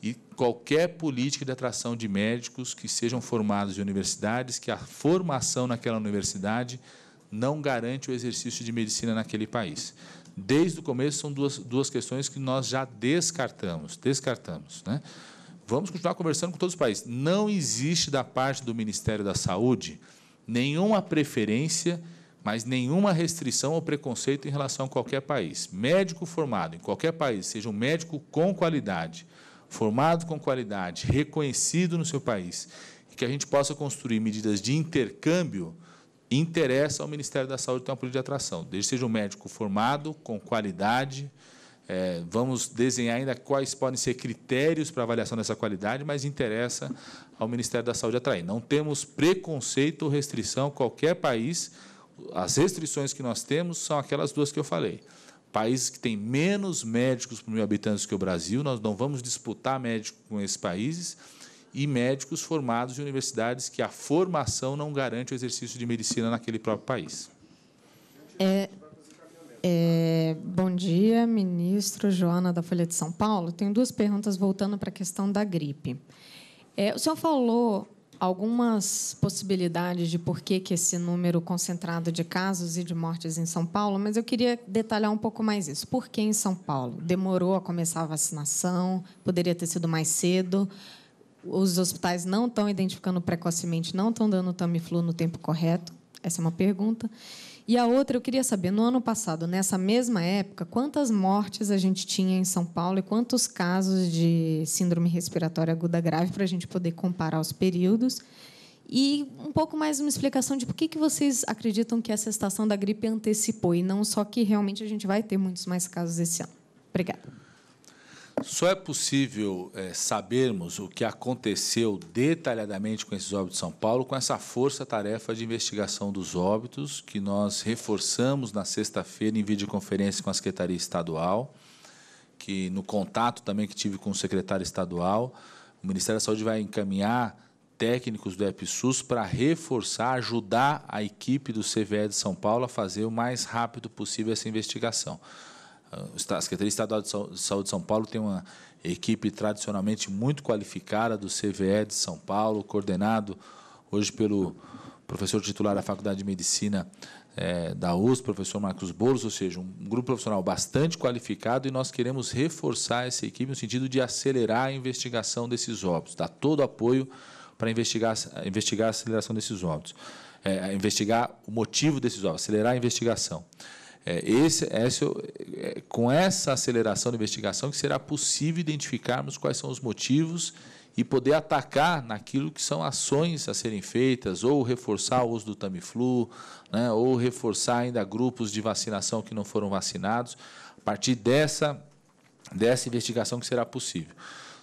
e qualquer política de atração de médicos que sejam formados em universidades, que a formação naquela universidade não garante o exercício de medicina naquele país desde o começo são duas, duas questões que nós já descartamos, descartamos, né? Vamos continuar conversando com todos os países. Não existe da parte do Ministério da Saúde nenhuma preferência, mas nenhuma restrição ou preconceito em relação a qualquer país. Médico formado em qualquer país, seja um médico com qualidade, formado com qualidade, reconhecido no seu país, e que a gente possa construir medidas de intercâmbio interessa ao Ministério da Saúde ter uma política de atração, desde que seja um médico formado, com qualidade. É, vamos desenhar ainda quais podem ser critérios para avaliação dessa qualidade, mas interessa ao Ministério da Saúde atrair. Não temos preconceito ou restrição, qualquer país. As restrições que nós temos são aquelas duas que eu falei. Países que têm menos médicos por mil habitantes que o Brasil, nós não vamos disputar médico com esses países e médicos formados em universidades que a formação não garante o exercício de medicina naquele próprio país. É, é, bom dia, ministro Joana da Folha de São Paulo. Tenho duas perguntas voltando para a questão da gripe. É, o senhor falou algumas possibilidades de por que, que esse número concentrado de casos e de mortes em São Paulo, mas eu queria detalhar um pouco mais isso. Por que em São Paulo? Demorou a começar a vacinação? Poderia ter sido mais cedo? os hospitais não estão identificando precocemente, não estão dando Tamiflu no tempo correto? Essa é uma pergunta. E a outra, eu queria saber, no ano passado, nessa mesma época, quantas mortes a gente tinha em São Paulo e quantos casos de síndrome respiratória aguda grave para a gente poder comparar os períodos? E um pouco mais uma explicação de por que, que vocês acreditam que essa estação da gripe antecipou e não só que realmente a gente vai ter muitos mais casos esse ano. Obrigada. Só é possível é, sabermos o que aconteceu detalhadamente com esses óbitos de São Paulo com essa força-tarefa de investigação dos óbitos que nós reforçamos na sexta-feira em videoconferência com a Secretaria Estadual, que no contato também que tive com o secretário estadual, o Ministério da Saúde vai encaminhar técnicos do EPSUS para reforçar, ajudar a equipe do CVE de São Paulo a fazer o mais rápido possível essa investigação. A Secretaria Estadual de Saúde de São Paulo tem uma equipe tradicionalmente muito qualificada do CVE de São Paulo, coordenado hoje pelo professor titular da Faculdade de Medicina é, da USP, professor Marcos Bolos, ou seja, um grupo profissional bastante qualificado e nós queremos reforçar essa equipe no sentido de acelerar a investigação desses óbitos, dar todo o apoio para investigar, investigar a aceleração desses óbitos, é, investigar o motivo desses óbitos, acelerar a investigação. É, esse, esse, é, com essa aceleração da investigação que será possível identificarmos quais são os motivos e poder atacar naquilo que são ações a serem feitas, ou reforçar o uso do Tamiflu, né, ou reforçar ainda grupos de vacinação que não foram vacinados, a partir dessa, dessa investigação que será possível.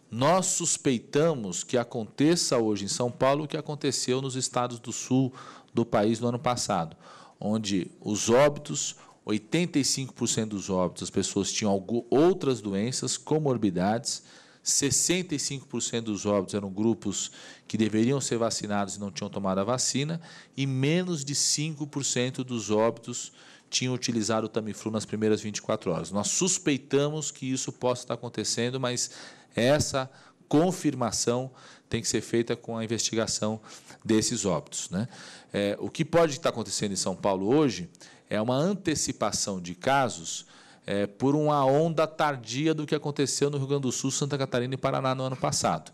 Nós suspeitamos que aconteça hoje em São Paulo o que aconteceu nos estados do sul do país no ano passado, onde os óbitos, 85% dos óbitos, as pessoas tinham outras doenças, comorbidades. 65% dos óbitos eram grupos que deveriam ser vacinados e não tinham tomado a vacina, e menos de 5% dos óbitos tinham utilizado o Tamiflu nas primeiras 24 horas. Nós suspeitamos que isso possa estar acontecendo, mas essa confirmação tem que ser feita com a investigação desses óbitos. Né? É, o que pode estar acontecendo em São Paulo hoje é uma antecipação de casos é, por uma onda tardia do que aconteceu no Rio Grande do Sul, Santa Catarina e Paraná no ano passado.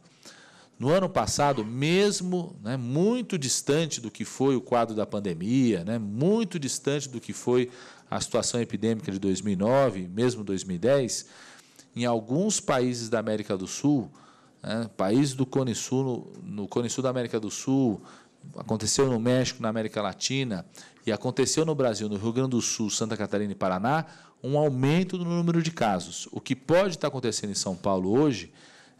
No ano passado, mesmo né, muito distante do que foi o quadro da pandemia, né, muito distante do que foi a situação epidêmica de 2009, mesmo 2010, em alguns países da América do Sul, né, países do Cone Sul, no, no Cone Sul da América do Sul, aconteceu no México, na América Latina, e aconteceu no Brasil, no Rio Grande do Sul, Santa Catarina e Paraná, um aumento no número de casos. O que pode estar acontecendo em São Paulo hoje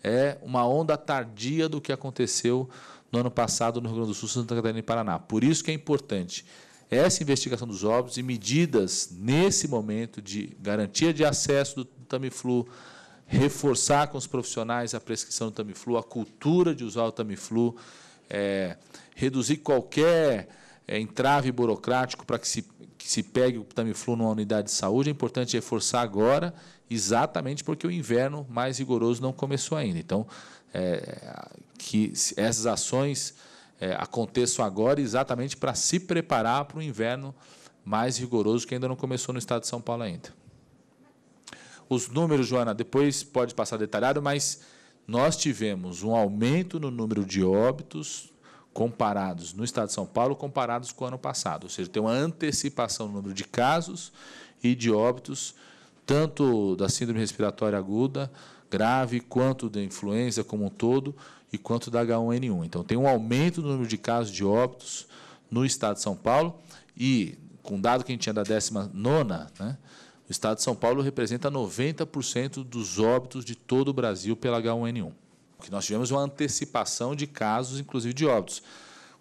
é uma onda tardia do que aconteceu no ano passado no Rio Grande do Sul, Santa Catarina e Paraná. Por isso que é importante essa investigação dos óbitos e medidas nesse momento de garantia de acesso do Tamiflu, reforçar com os profissionais a prescrição do Tamiflu, a cultura de usar o Tamiflu, é, reduzir qualquer é, entrave burocrático para que se, que se pegue o Tamiflu numa unidade de saúde. É importante reforçar agora, exatamente porque o inverno mais rigoroso não começou ainda. Então, é, que essas ações é, aconteçam agora, exatamente para se preparar para o inverno mais rigoroso que ainda não começou no estado de São Paulo ainda. Os números, Joana, depois pode passar detalhado, mas nós tivemos um aumento no número de óbitos comparados no estado de São Paulo comparados com o ano passado. Ou seja, tem uma antecipação no número de casos e de óbitos, tanto da síndrome respiratória aguda, grave, quanto da influenza como um todo e quanto da H1N1. Então, tem um aumento no número de casos de óbitos no estado de São Paulo e, com o dado que a gente tinha da 19, né, o estado de São Paulo representa 90% dos óbitos de todo o Brasil pela H1N1 que nós tivemos uma antecipação de casos, inclusive de óbitos.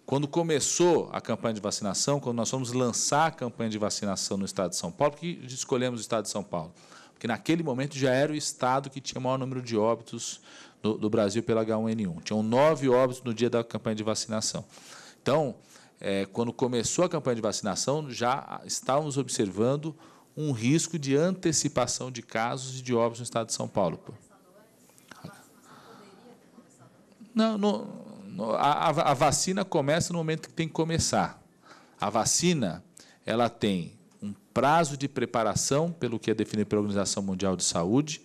Quando começou a campanha de vacinação, quando nós fomos lançar a campanha de vacinação no estado de São Paulo, por que escolhemos o estado de São Paulo? Porque naquele momento já era o estado que tinha o maior número de óbitos do, do Brasil pela H1N1. Tinham nove óbitos no dia da campanha de vacinação. Então, é, quando começou a campanha de vacinação, já estávamos observando um risco de antecipação de casos e de óbitos no estado de São Paulo. Não, a, a, vacina começa no momento que tem que começar. A vacina ela tem um prazo de preparação, pelo que é definido pela Organização Mundial de Saúde,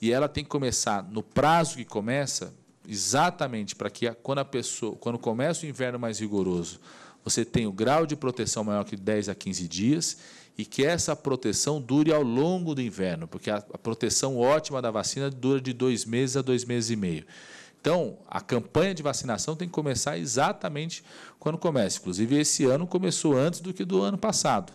e ela tem que começar no prazo que começa, exatamente para que quando a pessoa, quando começa o inverno mais rigoroso, você tenha o grau de proteção maior que 10 a 15 dias e que essa proteção dure ao longo do inverno, porque a, a proteção ótima da vacina dura de dois meses a dois meses e meio. Então, a campanha de vacinação tem que começar exatamente quando começa. Inclusive, esse ano começou antes do que do ano passado.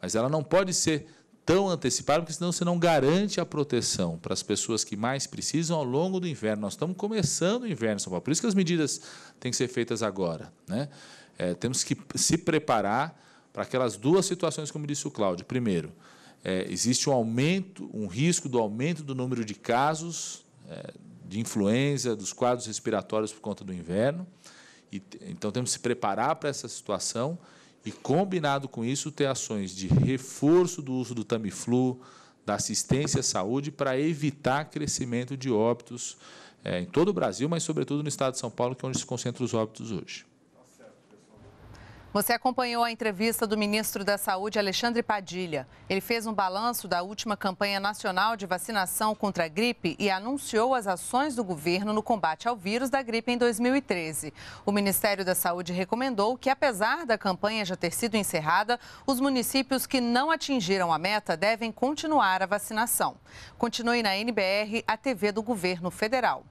Mas ela não pode ser tão antecipada, porque senão você não garante a proteção para as pessoas que mais precisam ao longo do inverno. Nós estamos começando o inverno, São Paulo. Por isso que as medidas têm que ser feitas agora. Né? É, temos que se preparar para aquelas duas situações, como disse o Cláudio. Primeiro, é, existe um aumento, um risco do aumento do número de casos. É, de influenza, dos quadros respiratórios por conta do inverno. E, então, temos que se preparar para essa situação e, combinado com isso, ter ações de reforço do uso do Tamiflu, da assistência à saúde, para evitar crescimento de óbitos é, em todo o Brasil, mas, sobretudo, no estado de São Paulo, que é onde se concentram os óbitos hoje. Você acompanhou a entrevista do ministro da Saúde, Alexandre Padilha. Ele fez um balanço da última campanha nacional de vacinação contra a gripe e anunciou as ações do governo no combate ao vírus da gripe em 2013. O Ministério da Saúde recomendou que, apesar da campanha já ter sido encerrada, os municípios que não atingiram a meta devem continuar a vacinação. Continue na NBR, a TV do Governo Federal.